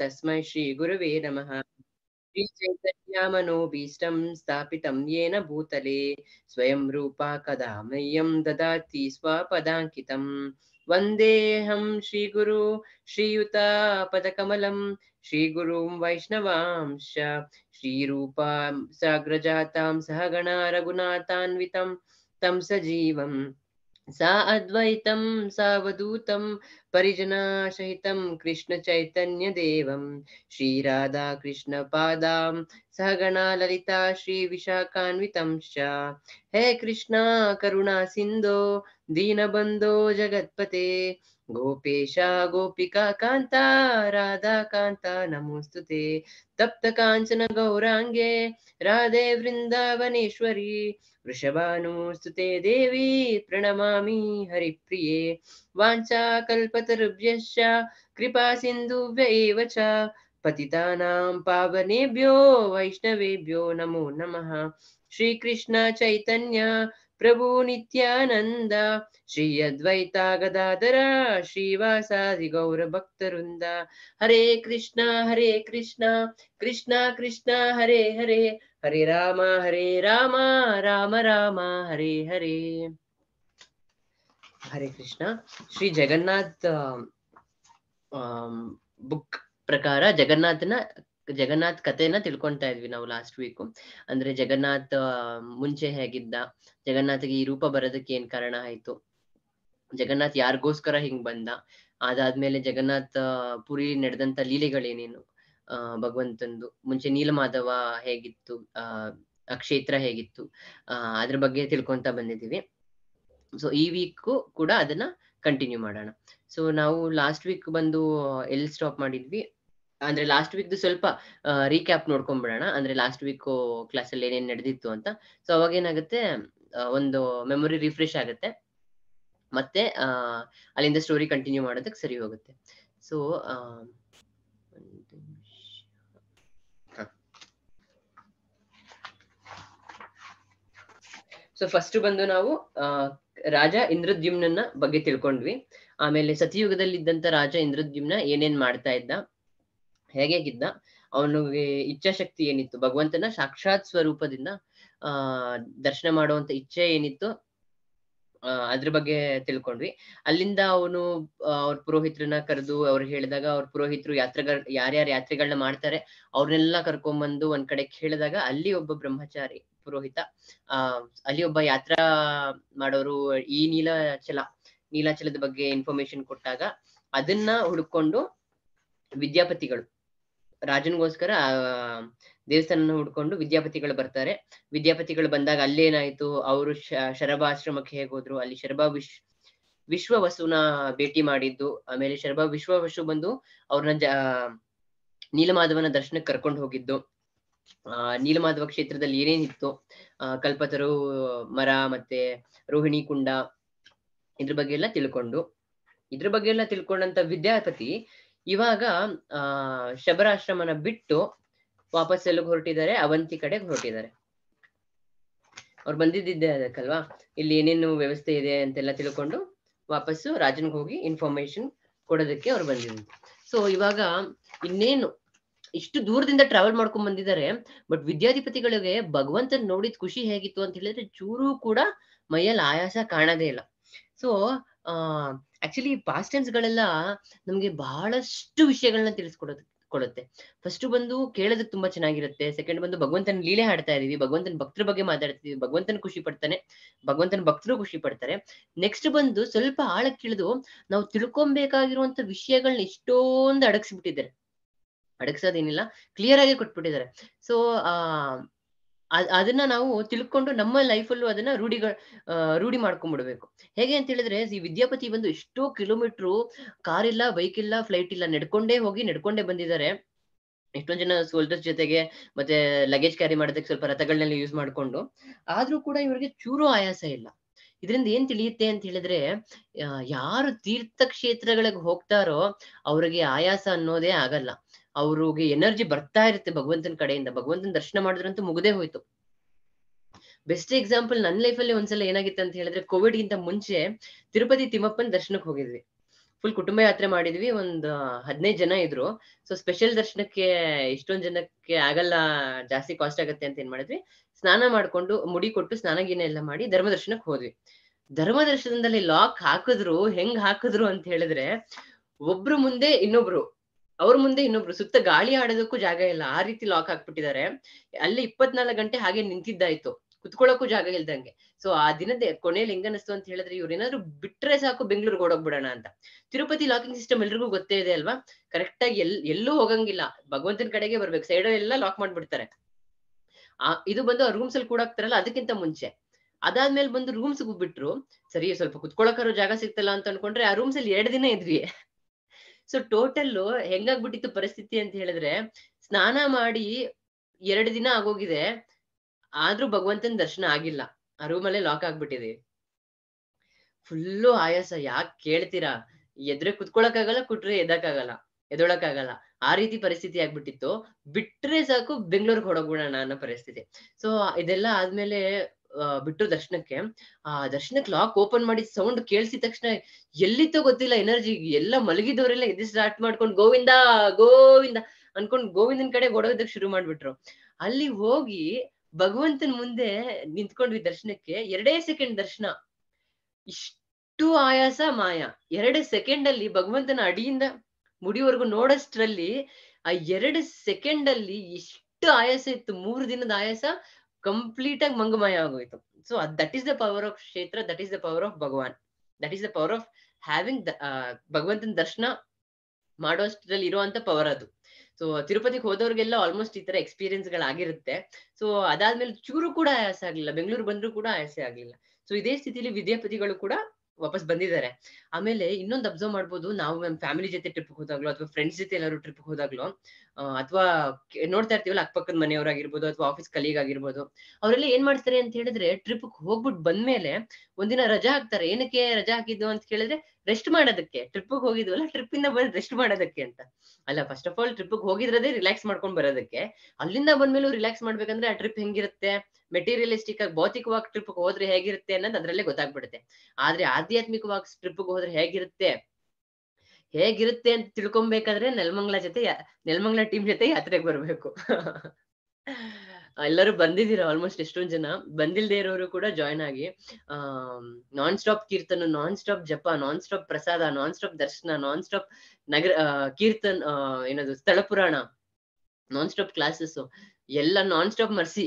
तस्म श्री गुरव नम श्री नमः मनोभीष्ट स्थापित येन भूतले स्वयं रूप कदा मह्यम ददाति स्वपदाङ्कितम् वन्देऽहं श्रीगुरु श्रीयुतापदकमलं श्रीगुरुं वैष्णवांश श्रीरूपां साग्रजातां सहगणा रघुनाथान्वितं तं सजीव सा अद्वैतं कृष्ण परिजनासहितं कृष्णचैतन्यदेवं गणा ललिता श्री विशाखान्वित हे कृष्णा करुणा सिंधो दीनबंधो जगत्पते गोपेश गोपिका कांता राधा कांता नमोऽस्तु तप्त कांचन गौरांगे राधे वृन्दावनेश्वरी वृषभानुस्तु ते देवी प्रणमा हरिप्रिये वाचा कल्पतरुभ्यश्च कृपा सिंधुव्य च पतितानां पावनेभ्यो वैष्णवेभ्यो नमो नमः श्रीकृष्ण चैतन्य प्रभु ನಿತ್ಯಾನಂದ ಶ್ರೀ ಅದ್ವೈತ ಗದಾಧರ ಶ್ರೀವಾಸಾದಿ ಗೌರ ಭಕ್ತವೃಂದ ಹರೇ ಕೃಷ್ಣ ಹರೇ ಕೃಷ್ಣ ಕೃಷ್ಣ ಕೃಷ್ಣ ಹರೇ ಹರೇ ಹರೇ ರಾಮ ಹರೇ ರಾಮ ರಾಮ ರಾಮ ಹರೇ ಹರೇ ಹರೇ ಕೃಷ್ಣ ಶ್ರೀ ಜಗನ್ನಾಥ್ ಬುಕ್ ಪ್ರಕಾರ ಜಗನ್ನಾಥನ ಜಗನ್ನಾಥ್ ಕಥೆನ ತಿಳ್ಕೊಂತಾ ಇದ್ವಿ ನಾವು ಲಾಸ್ಟ್ ವೀಕ್ ಅಂದ್ರೆ ಜಗನ್ನಾಥ್ ಮುಂಚೆ ಹೇಗಿದ್ದ ಜಗನ್ನಾಥ್ಗೆ ಈ ರೂಪ ಬರೋದಕ್ಕೆ ಏನ್ ಕಾರಣ ಆಯ್ತು ಜಗನ್ನಾಥ್ ಯಾರಿಗೋಸ್ಕರ ಹಿಂಗ್ ಬಂದ ಅದಾದ್ಮೇಲೆ ಜಗನ್ನಾಥ್ ಪುರಿ ನಡೆದಂತ ಲೀಲೆಗಳೇನೇನು ಅಹ್ ಭಗವಂತಂದು ಮುಂಚೆ ನೀಲಮಾಧವ ಹೇಗಿತ್ತು ಆ ಕ್ಷೇತ್ರ ಹೇಗಿತ್ತು ಆ ಅದ್ರ ಬಗ್ಗೆ ತಿಳ್ಕೊಂತ ಬಂದಿದ್ದೀವಿ ಸೊ ಈ ವೀಕ್ ಕೂಡ ಅದನ್ನ ಕಂಟಿನ್ಯೂ ಮಾಡೋಣ ಸೊ ನಾವು ಲಾಸ್ಟ್ ವೀಕ್ ಬಂದು ಎಲ್ಲಿ ಸ್ಟಾಪ್ ಮಾಡಿದ್ವಿ ಅಂದ್ರೆ ಲಾಸ್ಟ್ ವೀಕ್ ಸ್ವಲ್ಪ ರೀಕ್ಯಾಪ್ ನೋಡ್ಕೊಂಡ್ಬಿಡೋಣ ಅಂದ್ರೆ ಲಾಸ್ಟ್ ವೀಕ್ ಕ್ಲಾಸ್ ಅಲ್ಲಿ ಏನೇನ್ ನಡೆದಿತ್ತು ಅಂತ ಸೊ ಅವಾಗ ಏನಾಗುತ್ತೆ ಒಂದು ಮೆಮೊರಿ ರಿಫ್ರೆಶ್ ಆಗುತ್ತೆ ಮತ್ತೆ ಅಲ್ಲಿಂದ ಸ್ಟೋರಿ ಕಂಟಿನ್ಯೂ ಮಾಡೋದಕ್ಕೆ ಸರಿ ಹೋಗುತ್ತೆ ಸೊ ಸೊ ಫಸ್ಟ್ ಬಂದು ನಾವು ರಾಜ ಇಂದ್ರದ್ಯುಮ್ನ ಬಗ್ಗೆ ತಿಳ್ಕೊಂಡ್ವಿ ಆಮೇಲೆ ಸತಿಯುಗದಲ್ಲಿ ಇದ್ದಂತ ರಾಜ ಇಂದ್ರದ್ಯುಮ್ನ ಏನೇನ್ ಮಾಡ್ತಾ ಇದ್ದ ಹೇಗಿದ್ದ ಅವನಿಗೆ ಇಚ್ಛಾಶಕ್ತಿ ಏನಿತ್ತು ಭಗವಂತನ ಸಾಕ್ಷಾತ್ ಸ್ವರೂಪದಿಂದ ಆ ದರ್ಶನ ಮಾಡುವಂತ ಇಚ್ಛೆ ಏನಿತ್ತು ಅದ್ರ ಬಗ್ಗೆ ತಿಳ್ಕೊಂಡ್ವಿ ಅಲ್ಲಿಂದ ಅವನು ಅವ್ರ ಪುರೋಹಿತರನ್ನ ಕರೆದು ಅವ್ರು ಹೇಳಿದಾಗ ಅವ್ರ ಪುರೋಹಿತರು ಯಾತ್ರೆಗಳ ಯಾರ್ಯಾರು ಯಾತ್ರೆಗಳನ್ನ ಮಾಡ್ತಾರೆ ಅವ್ರನ್ನೆಲ್ಲ ಕರ್ಕೊಂಡ್ಬಂದು ಒಂದ್ ಕಡೆ ಕೇಳಿದಾಗ ಅಲ್ಲಿ ಒಬ್ಬ ಬ್ರಹ್ಮಚಾರಿ ಪುರೋಹಿತ ಆ ಅಲ್ಲಿ ಒಬ್ಬ ಯಾತ್ರಾ ಮಾಡೋರು ಈ ನೀಲಾಚಲ ನೀಲಾಚಲದ ಬಗ್ಗೆ ಇನ್ಫಾರ್ಮೇಶನ್ ಕೊಟ್ಟಾಗ ಅದನ್ನ ಹುಡುಕೊಂಡು ವಿದ್ಯಾಪತಿಗಳು ರಾಜನ್ಗೋಸ್ಕರ ದೇವಸ್ಥಾನ ಹುಡ್ಕೊಂಡು ವಿದ್ಯಾಪತಿಗಳು ಬರ್ತಾರೆ ವಿದ್ಯಾಪತಿಗಳು ಬಂದಾಗ ಅಲ್ಲೇನಾಯ್ತು ಅವರು ಶರಭಾಶ್ರಮಕ್ಕೆ ಹೇಗೆ ಹೋದ್ರು ಅಲ್ಲಿ ಶರಬಾ ವಿಶ್ ವಿಶ್ವ ಭೇಟಿ ಮಾಡಿದ್ದು ಆಮೇಲೆ ಶರಭಾ ವಿಶ್ವ ವಸು ಬಂದು ಅವ್ರನ್ನ ಜ ನೀಲಮಾಧವನ ದರ್ಶನಕ್ಕೆ ಕರ್ಕೊಂಡು ಹೋಗಿದ್ದು ಆ ನೀಲಮಾಧವ ಕ್ಷೇತ್ರದಲ್ಲಿ ಏನೇನಿತ್ತು ಆ ಕಲ್ಪತರು ಮರ ಮತ್ತೆ ರೋಹಿಣಿ ಕುಂಡ ಇದ್ರ ಬಗ್ಗೆ ಎಲ್ಲ ತಿಳ್ಕೊಂಡು ಇದ್ರ ಬಗ್ಗೆ ಎಲ್ಲ ತಿಳ್ಕೊಂಡಂತ ವಿದ್ಯಾಪತಿ ಇವಾಗ ಆ ಶಬರಾಶ್ರಮನ ಬಿಟ್ಟು ವಾಪಸ್ ಎಲ್ಲಿಗೆ ಹೊರಟಿದ್ದಾರೆ ಅವಂತಿ ಕಡೆ ಹೊರಟಿದ್ದಾರೆ ಅವ್ರು ಬಂದಿದ್ದೆ ಅದಕ್ಕಲ್ವಾ ಇಲ್ಲಿ ಏನೇನು ವ್ಯವಸ್ಥೆ ಇದೆ ಅಂತೆಲ್ಲ ತಿಳ್ಕೊಂಡು ವಾಪಸ್ಸು ರಾಜನ್ಗೆ ಹೋಗಿ ಇನ್ಫಾರ್ಮೇಶನ್ ಕೊಡೋದಕ್ಕೆ ಅವ್ರು ಬಂದಿದ್ರು ಸೊ ಇವಾಗ ಇನ್ನೇನು ಇಷ್ಟು ದೂರದಿಂದ ಟ್ರಾವೆಲ್ ಮಾಡ್ಕೊಂಡ್ ಬಂದಿದ್ದಾರೆ ಬಟ್ ವಿದ್ಯಾಧಿಪತಿಗಳಿಗೆ ಭಗವಂತನ್ ನೋಡಿದ ಖುಷಿ ಹೇಗಿತ್ತು ಅಂತ ಹೇಳಿದ್ರೆ ಚೂರು ಕೂಡ ಮೈಯಲ್ಲಿ ಆಯಾಸ ಕಾಣದೇ ಇಲ್ಲ ಸೊ ಆಕ್ಚುಲಿ ಪಾಸ್ಟ್ ಟೆನ್ಸ್ ಗಳೆಲ್ಲ ನಮ್ಗೆ ಬಹಳಷ್ಟು ವಿಷಯಗಳನ್ನ ತಿಳಿಸ್ಕೊಡೋದು ಕೊಡುತ್ತೆ ಫಸ್ಟ್ ಬಂದು ಕೇಳೋದಕ್ಕೆ ತುಂಬಾ ಚೆನ್ನಾಗಿರುತ್ತೆ ಸೆಕೆಂಡ್ ಬಂದು ಭಗವಂತನ ಲೀಲೆ ಹಾಡ್ತಾ ಇದೀವಿ ಭಗವಂತನ ಭಕ್ತರ ಬಗ್ಗೆ ಮಾತಾಡ್ತಿದ್ವಿ ಭಗವಂತನ ಖುಷಿ ಪಡ್ತಾನೆ ಭಗವಂತನ ಭಕ್ತರು ಖುಷಿ ಪಡ್ತಾರೆ ನೆಕ್ಸ್ಟ್ ಬಂದು ಸ್ವಲ್ಪ ಆಳಕ್ಕೆ ನಾವು ತಿಳ್ಕೊಬೇಕಾಗಿರುವಂತ ವಿಷಯಗಳನ್ನ ಎಷ್ಟೊಂದು ಅಡಗಿಸ್ಬಿಟ್ಟಿದ್ದಾರೆ ಅಡಗಿಸೋದೇನಿಲ್ಲ ಕ್ಲಿಯರ್ ಆಗಿ ಕೊಟ್ಬಿಟ್ಟಿದ್ದಾರೆ ಸೊ ಆ ಅದನ್ನ ನಾವು ತಿಳ್ಕೊಂಡು ನಮ್ಮ ಲೈಫಲ್ಲೂ ಅದನ್ನ ರೂಢಿ ರೂಢಿ ಮಾಡ್ಕೊಂಡ್ಬಿಡ್ಬೇಕು ಹೇಗೆ ಅಂತ ಹೇಳಿದ್ರೆ ಈ ವಿದ್ಯಾಪತಿ ಬಂದು ಎಷ್ಟೋ ಕಿಲೋಮೀಟ್ರು ಕಾರ್ ಇಲ್ಲ ಬೈಕ್ ಇಲ್ಲ ಫ್ಲೈಟ್ ಇಲ್ಲ ನಡ್ಕೊಂಡೇ ಹೋಗಿ ನಡ್ಕೊಂಡೇ ಬಂದಿದ್ದಾರೆ ಎಷ್ಟೊಂದ್ ಜನ ಸೋಲ್ಜರ್ಸ್ ಜೊತೆಗೆ ಮತ್ತೆ ಲಗೇಜ್ ಕ್ಯಾರಿ ಮಾಡೋದಕ್ಕೆ ಸ್ವಲ್ಪ ರಥಗಳನ್ನೆಲ್ಲ ಯೂಸ್ ಮಾಡ್ಕೊಂಡು ಆದ್ರೂ ಕೂಡ ಇವರಿಗೆ ಚೂರು ಆಯಾಸ ಇಲ್ಲ ಇದರಿಂದ ಏನ್ ತಿಳಿಯುತ್ತೆ ಅಂತ ಹೇಳಿದ್ರೆ ಯಾರು ತೀರ್ಥ ಕ್ಷೇತ್ರಗಳಿಗೆ ಹೋಗ್ತಾರೋ ಅವ್ರಿಗೆ ಆಯಾಸ ಅನ್ನೋದೇ ಆಗಲ್ಲ ಅವ್ರಿಗೆ ಎನರ್ಜಿ ಬರ್ತಾ ಇರುತ್ತೆ ಭಗವಂತನ ಕಡೆಯಿಂದ ಭಗವಂತನ ದರ್ಶನ ಮಾಡಿದ್ರಂತೂ ಮುಗದೆ ಹೋಯ್ತು ಬೆಸ್ಟ್ ಎಕ್ಸಾಂಪಲ್ ನನ್ನ ಲೈಫಲ್ಲಿ ಒಂದ್ಸಲ ಏನಾಗಿತ್ತು ಅಂತ ಹೇಳಿದ್ರೆ ಕೋವಿಡ್ ಗಿಂತ ಮುಂಚೆ ತಿರುಪತಿ ತಿಮ್ಮಪ್ಪನ ದರ್ಶನಕ್ಕೆ ಹೋಗಿದ್ವಿ ಫುಲ್ ಕುಟುಂಬ ಯಾತ್ರೆ ಮಾಡಿದ್ವಿ ಒಂದ್ ಹದಿನೈದು ಜನ ಇದ್ರು ಸೊ ಸ್ಪೆಷಲ್ ದರ್ಶನಕ್ಕೆ ಇಷ್ಟೊಂದ್ ಜನಕ್ಕೆ ಆಗಲ್ಲ ಜಾಸ್ತಿ ಕಾಸ್ಟ್ ಆಗತ್ತೆ ಅಂತ ಏನ್ ಮಾಡಿದ್ವಿ ಸ್ನಾನ ಮಾಡ್ಕೊಂಡು ಮುಡಿ ಕೊಟ್ಟು ಸ್ನಾನಗಿನ ಎಲ್ಲ ಮಾಡಿ ಧರ್ಮ ದರ್ಶನಕ್ಕೆ ಹೋದ್ವಿ ಧರ್ಮ ದರ್ಶನದಲ್ಲಿ ಲಾಕ್ ಹಾಕಿದ್ರು ಹೆಂಗ್ ಹಾಕಿದ್ರು ಅಂತ ಹೇಳಿದ್ರೆ ಒಬ್ರು ಮುಂದೆ ಇನ್ನೊಬ್ರು ಅವ್ರ ಮುಂದೆ ಇನ್ನೊಬ್ರು ಸುತ್ತ ಗಾಳಿ ಆಡೋದಕ್ಕೂ ಜಾಗ ಇಲ್ಲ ಆ ರೀತಿ ಲಾಕ್ ಹಾಕ್ಬಿಟ್ಟಿದ್ದಾರೆ ಅಲ್ಲಿ ಇಪ್ಪತ್ನಾಲ್ಕು ಗಂಟೆ ಹಾಗೆ ನಿಂತಿದ್ದಾಯ್ತು ಕುತ್ಕೊಳ್ಳೋಕ್ಕೂ ಜಾಗ ಇಲ್ದಂಗೆ ಸೊ ಆ ದಿನದ ಕೊನೆಯಲ್ಲಿ ಹೆಂಗನಿಸ್ತು ಅಂತ ಹೇಳಿದ್ರೆ ಇವ್ರು ಏನಾದ್ರು ಬಿಟ್ರೆ ಸಾಕು ಬೆಂಗಳೂರಿಗೆ ಓಡೋಗ್ಬಿಡೋಣ ಅಂತ ತಿರುಪತಿ ಲಾಕಿಂಗ್ ಸಿಸ್ಟಮ್ ಎಲ್ರಿಗೂ ಗೊತ್ತೇ ಇದೆ ಅಲ್ವಾ ಕರೆಕ್ಟ್ ಆಗಿ ಎಲ್ ಎಲ್ಲೂ ಹೋಗಂಗಿಲ್ಲ ಭಗವಂತನ ಕಡೆಗೆ ಬರ್ಬೇಕು ಸೈಡ್ ಎಲ್ಲ ಲಾಕ್ ಮಾಡ್ಬಿಡ್ತಾರೆ ಆ ಇದು ಬಂದು ಆ ರೂಮ್ಸ್ ಅಲ್ಲಿ ಕೂಡಾಕ್ತಾರಲ್ಲ ಅದಕ್ಕಿಂತ ಮುಂಚೆ ಅದಾದ್ಮೇಲೆ ಬಂದು ರೂಮ್ಸ್ ಬಿಟ್ರು ಸರಿ ಸ್ವಲ್ಪ ಕುತ್ಕೊಳಕರೋ ಜಾಗ ಸಿಗ್ತಲ್ಲ ಅಂತ ಅನ್ಕೊಂಡ್ರೆ ಆ ರೂಮ್ಸ್ ಅಲ್ಲಿ ಎರಡು ದಿನ ಇದ್ವಿ ಸೊ ಟೋಟಲ್ ಹೆಂಗಾಗ್ಬಿಟ್ಟಿತ್ತು ಪರಿಸ್ಥಿತಿ ಅಂತ ಹೇಳಿದ್ರೆ ಸ್ನಾನ ಮಾಡಿ ಎರಡು ದಿನ ಆಗೋಗಿದೆ ಆದ್ರೂ ಭಗವಂತನ ದರ್ಶನ ಆಗಿಲ್ಲ ಆ ರೂಮಲ್ಲೇ ಲಾಕ್ ಆಗ್ಬಿಟ್ಟಿದೆ ಫುಲ್ಲು ಆಯಾಸ ಯಾಕೆ ಕೇಳ್ತೀರಾ ಎದ್ರೆ ಕುತ್ಕೊಳಕ್ ಆಗಲ್ಲ ಕುಟ್ರೆ ಎದಕ್ಕಾಗಲ್ಲ ಎದೊಳಕ್ ಆಗಲ್ಲ ಆ ರೀತಿ ಪರಿಸ್ಥಿತಿ ಆಗ್ಬಿಟ್ಟಿತ್ತು ಬಿಟ್ರೆ ಸಾಕು ಬೆಂಗಳೂರಿಗೆ ಹೊಡೋಗ್ಬಿಡೋಣ ಅನ್ನೋ ಪರಿಸ್ಥಿತಿ ಸೊ ಇದೆಲ್ಲ ಆದ್ಮೇಲೆ ಬಿಟ್ರು ದರ್ಶನಕ್ಕೆ ಆ ದರ್ಶನಕ್ಕೆ ಲಾಕ್ ಓಪನ್ ಮಾಡಿ ಸೌಂಡ್ ಕೇಳಿಸಿದ ತಕ್ಷಣ ಎಲ್ಲಿತ್ತೋ ಗೊತ್ತಿಲ್ಲ ಎನರ್ಜಿ ಎಲ್ಲ ಮಲಗಿದವರೆಲ್ಲ ಎದ್ದು ಸ್ಟಾರ್ಟ್ ಮಾಡ್ಕೊಂಡು ಗೋವಿಂದ ಗೋವಿಂದ ಅನ್ಕೊಂಡು ಗೋವಿಂದನ್ ಕಡೆ ಓಡೋದಕ್ ಶುರು ಮಾಡ್ಬಿಟ್ರು ಅಲ್ಲಿ ಹೋಗಿ ಭಗವಂತನ ಮುಂದೆ ನಿಂತ್ಕೊಂಡ್ವಿ ದರ್ಶನಕ್ಕೆ ಎರಡೇ ಸೆಕೆಂಡ್ ದರ್ಶನ ಇಷ್ಟು ಆಯಾಸ ಮಾಯ ಎರಡು ಸೆಕೆಂಡ್ ಅಲ್ಲಿ ಭಗವಂತನ ಅಡಿಯಿಂದ ಮುಡಿವರೆಗೂ ನೋಡೋಷ್ಟ್ರಲ್ಲಿ ಆ ಎರಡು ಸೆಕೆಂಡ್ ಅಲ್ಲಿ ಎಷ್ಟು ಆಯಾಸ ಇತ್ತು ಮೂರು ದಿನದ ಆಯಾಸ ಕಂಪ್ಲೀಟ್ ಆಗಿ ಮಂಗಮಯ ಆಗೋಯ್ತು so that is the power of ಕ್ಷೇತ್ರ that is the power of Bhagavan that is the power of having ಭಗವಂತನ ದರ್ಶನ ಮಾಡೋಷ್ಟರಲ್ಲಿ ಇರುವಂತ ಪವರ್ ಅದು ಸೊ ತಿರುಪತಿಗೆ ಹೋದವ್ರಿಗೆಲ್ಲ ಆಲ್ಮೋಸ್ಟ್ ಈ ತರ ಎಕ್ಸ್ಪೀರಿಯನ್ಸ್ ಗಳಾಗಿರುತ್ತೆ ಸೊ ಅದಾದ್ಮೇಲೆ ಚೂರು ಕೂಡ ಆಯಾಸ ಆಗಲಿಲ್ಲ ಬೆಂಗಳೂರು ಬಂದ್ರು ಕೂಡ ಆಯಾಸ ಆಗ್ಲಿಲ್ಲ ಸೊ ಇದೇ ಸ್ಥಿತಿಲಿ ವಿದ್ಯಾಪತಿಗಳು ಕೂಡ ವಾಪಸ್ ಬಂದಿದ್ದಾರೆ ಆಮೇಲೆ ಇನ್ನೊಂದು ಅಬ್ಸರ್ವ್ ಮಾಡ್ಬೋದು ನಾವು ನಮ್ಮ ಫ್ಯಾಮಿಲಿ ಜೊತೆ ಟ್ರಿಪ್ ಹೋದಾಗ್ಲೋ ಅಥವಾ ಫ್ರೆಂಡ್ಸ್ ಜೊತೆ ಎಲ್ಲರೂ ಟ್ರಿಪ್ ಹೋದಾಗ್ಲೋ ಅಥವಾ ನೋಡ್ತಾ ಇರ್ತೀವಲ್ಲ ಅಕ್ಕಪಕ್ಕದ ಆಗಿರ್ಬೋದು ಅಥವಾ ಆಫೀಸ್ ಕಲೀಗ್ ಆಗಿರ್ಬೋದು ಅವರೆಲ್ಲ ಏನ್ ಮಾಡ್ತಾರೆ ಅಂತ ಹೇಳಿದ್ರೆ ಟ್ರಿಪ್ ಹೋಗ್ಬಿಟ್ಟು ಬಂದ್ಮೇಲೆ ಒಂದಿನ ರಜಾ ಹಾಕ್ತಾರೆ ಏನಕ್ಕೆ ರಜಾ ಹಾಕಿದ್ದು ಅಂತ ಕೇಳಿದ್ರೆ ರೆಸ್ಟ್ ಮಾಡೋದಕ್ಕೆ ಟ್ರಿಪ್ಗೆ ಹೋಗಿದ್ವಲ್ಲ ಟ್ರಿಪ್ ಇಂದ ಬಂದ್ ರೆಸ್ಟ್ ಮಾಡೋದಕ್ಕೆ ಅಂತ ಅಲ್ಲ ಫಸ್ಟ್ ಆಫ್ ಆಲ್ ಟ್ರಿಪ್ ಹೋಗಿದ್ರದೇ ರಿಲ್ಯಾಕ್ಸ್ ಮಾಡ್ಕೊಂಡ್ ಬರೋದಕ್ಕೆ ಅಲ್ಲಿಂದ ಬಂದ್ಮೇಲೆ ರಿಲ್ಯಾಕ್ಸ್ ಮಾಡ್ಬೇಕಂದ್ರೆ ಆ ಟ್ರಿಪ್ ಹೆಂಗಿರುತ್ತೆ ಮೆಟೀರಿಯಲಿಸ್ಟಿಕ್ ಆಗಿ ಭೌತಿಕವಾಗಿ ಟ್ರಿಪ್ಗೆ ಹೋದ್ರೆ ಹೇಗಿರುತ್ತೆ ಅನ್ನೋದು ಅದ್ರಲ್ಲೇ ಗೊತ್ತಾಗ್ಬಿಡುತ್ತೆ ಆದ್ರೆ ಆಧ್ಯಾತ್ಮಿಕವಾಗಿ ಟ್ರಿಪ್ಗೆ ಹೋದ್ರೆ ಹೇಗಿರುತ್ತೆ ಹೇಗಿರುತ್ತೆ ಅಂತ ತಿಳ್ಕೊಬೇಕಾದ್ರೆ ನೆಲಮಂಗ್ಲ ಜೊತೆ ನೆಲಮಂಗ್ಲ ಟೀಮ್ ಜೊತೆ ಯಾತ್ರೆಗೆ ಬರಬೇಕು ಎಲ್ಲರೂ ಬಂದಿದ್ದೀರಾ ಆಲ್ಮೋಸ್ಟ್ ಎಷ್ಟೊಂದ್ ಜನ ಬಂದಿಲ್ದೇ ಇರೋರು ಕೂಡ ಜಾಯ್ನ್ ಆಗಿ ಆ ನಾನ್ ಸ್ಟಾಪ್ ಕೀರ್ತನ ನಾನ್ ಸ್ಟಾಪ್ ಜಪ ನಾನ್ ಸ್ಟಾಪ್ ಪ್ರಸಾದ ನಾನ್ ಸ್ಟಾಪ್ ದರ್ಶನ ನಾನ್ ಸ್ಟಾಪ್ ನಗರ ಕೀರ್ತನ್ ಏನದು ಸ್ಥಳ ಪುರಾಣ ನಾನ್ ಸ್ಟಾಪ್ ಕ್ಲಾಸಸ್ ಎಲ್ಲ ನಾನ್ ಸ್ಟಾಪ್ ಮರ್ಸಿ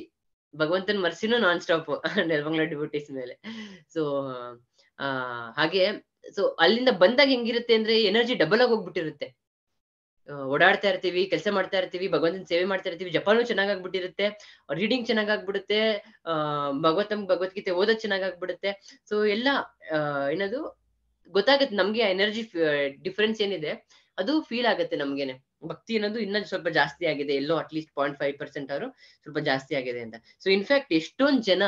ಭಗವಂತನ ಮರ್ಸಿನೂ ನಾನ್ ಸ್ಟಾಪ್ ನೆಲಮಂಗ್ಲ ಡಿಬೂಟೀಸ್ ಮೇಲೆ ಸೊ ಆ ಹಾಗೆ ಸೊ ಅಲ್ಲಿಂದ ಬಂದಾಗ ಹೆಂಗಿರುತ್ತೆ ಅಂದ್ರೆ ಎನರ್ಜಿ ಡಬಲ್ ಆಗಿ ಹೋಗ್ಬಿಟ್ಟಿರುತ್ತೆ ಓಡಾಡ್ತಾ ಇರ್ತೀವಿ ಕೆಲಸ ಮಾಡ್ತಾ ಇರ್ತೀವಿ ಭಗವಂತನ ಸೇವೆ ಮಾಡ್ತಾ ಇರ್ತೀವಿ ಜಪಾನು ಚೆನ್ನಾಗ್ ಆಗ್ಬಿಟ್ಟಿರುತ್ತೆ ರೀಡಿಂಗ್ ಚೆನ್ನಾಗ್ ಆಗ್ಬಿಡುತ್ತೆ ಅಹ್ ಭಗವತಮ್ ಭಗವದ್ಗೀತೆ ಓದೋದ್ ಚೆನ್ನಾಗ್ ಆಗ್ಬಿಡುತ್ತೆ ಸೊ ಎಲ್ಲ ಏನದು ಗೊತ್ತಾಗುತ್ತೆ ನಮ್ಗೆ ಎನರ್ಜಿ ಡಿಫ್ರೆನ್ಸ್ ಏನಿದೆ ಅದು ಫೀಲ್ ಆಗುತ್ತೆ ನಮ್ಗೆನೆ ಭಕ್ತಿ ಅನ್ನೋದು ಇನ್ನ ಸ್ವಲ್ಪ ಜಾಸ್ತಿ ಆಗಿದೆ ಎಲ್ಲೋ ಅಟ್ಲೀಸ್ಟ್ ಪಾಯಿಂಟ್ ಫೈವ್ ಪರ್ಸೆಂಟ್ ಅವರು ಸ್ವಲ್ಪ ಜಾಸ್ತಿ ಆಗಿದೆ ಅಂತ ಸೊ ಇನ್ಫ್ಯಾಕ್ಟ್ ಎಷ್ಟೊಂದ್ ಜನ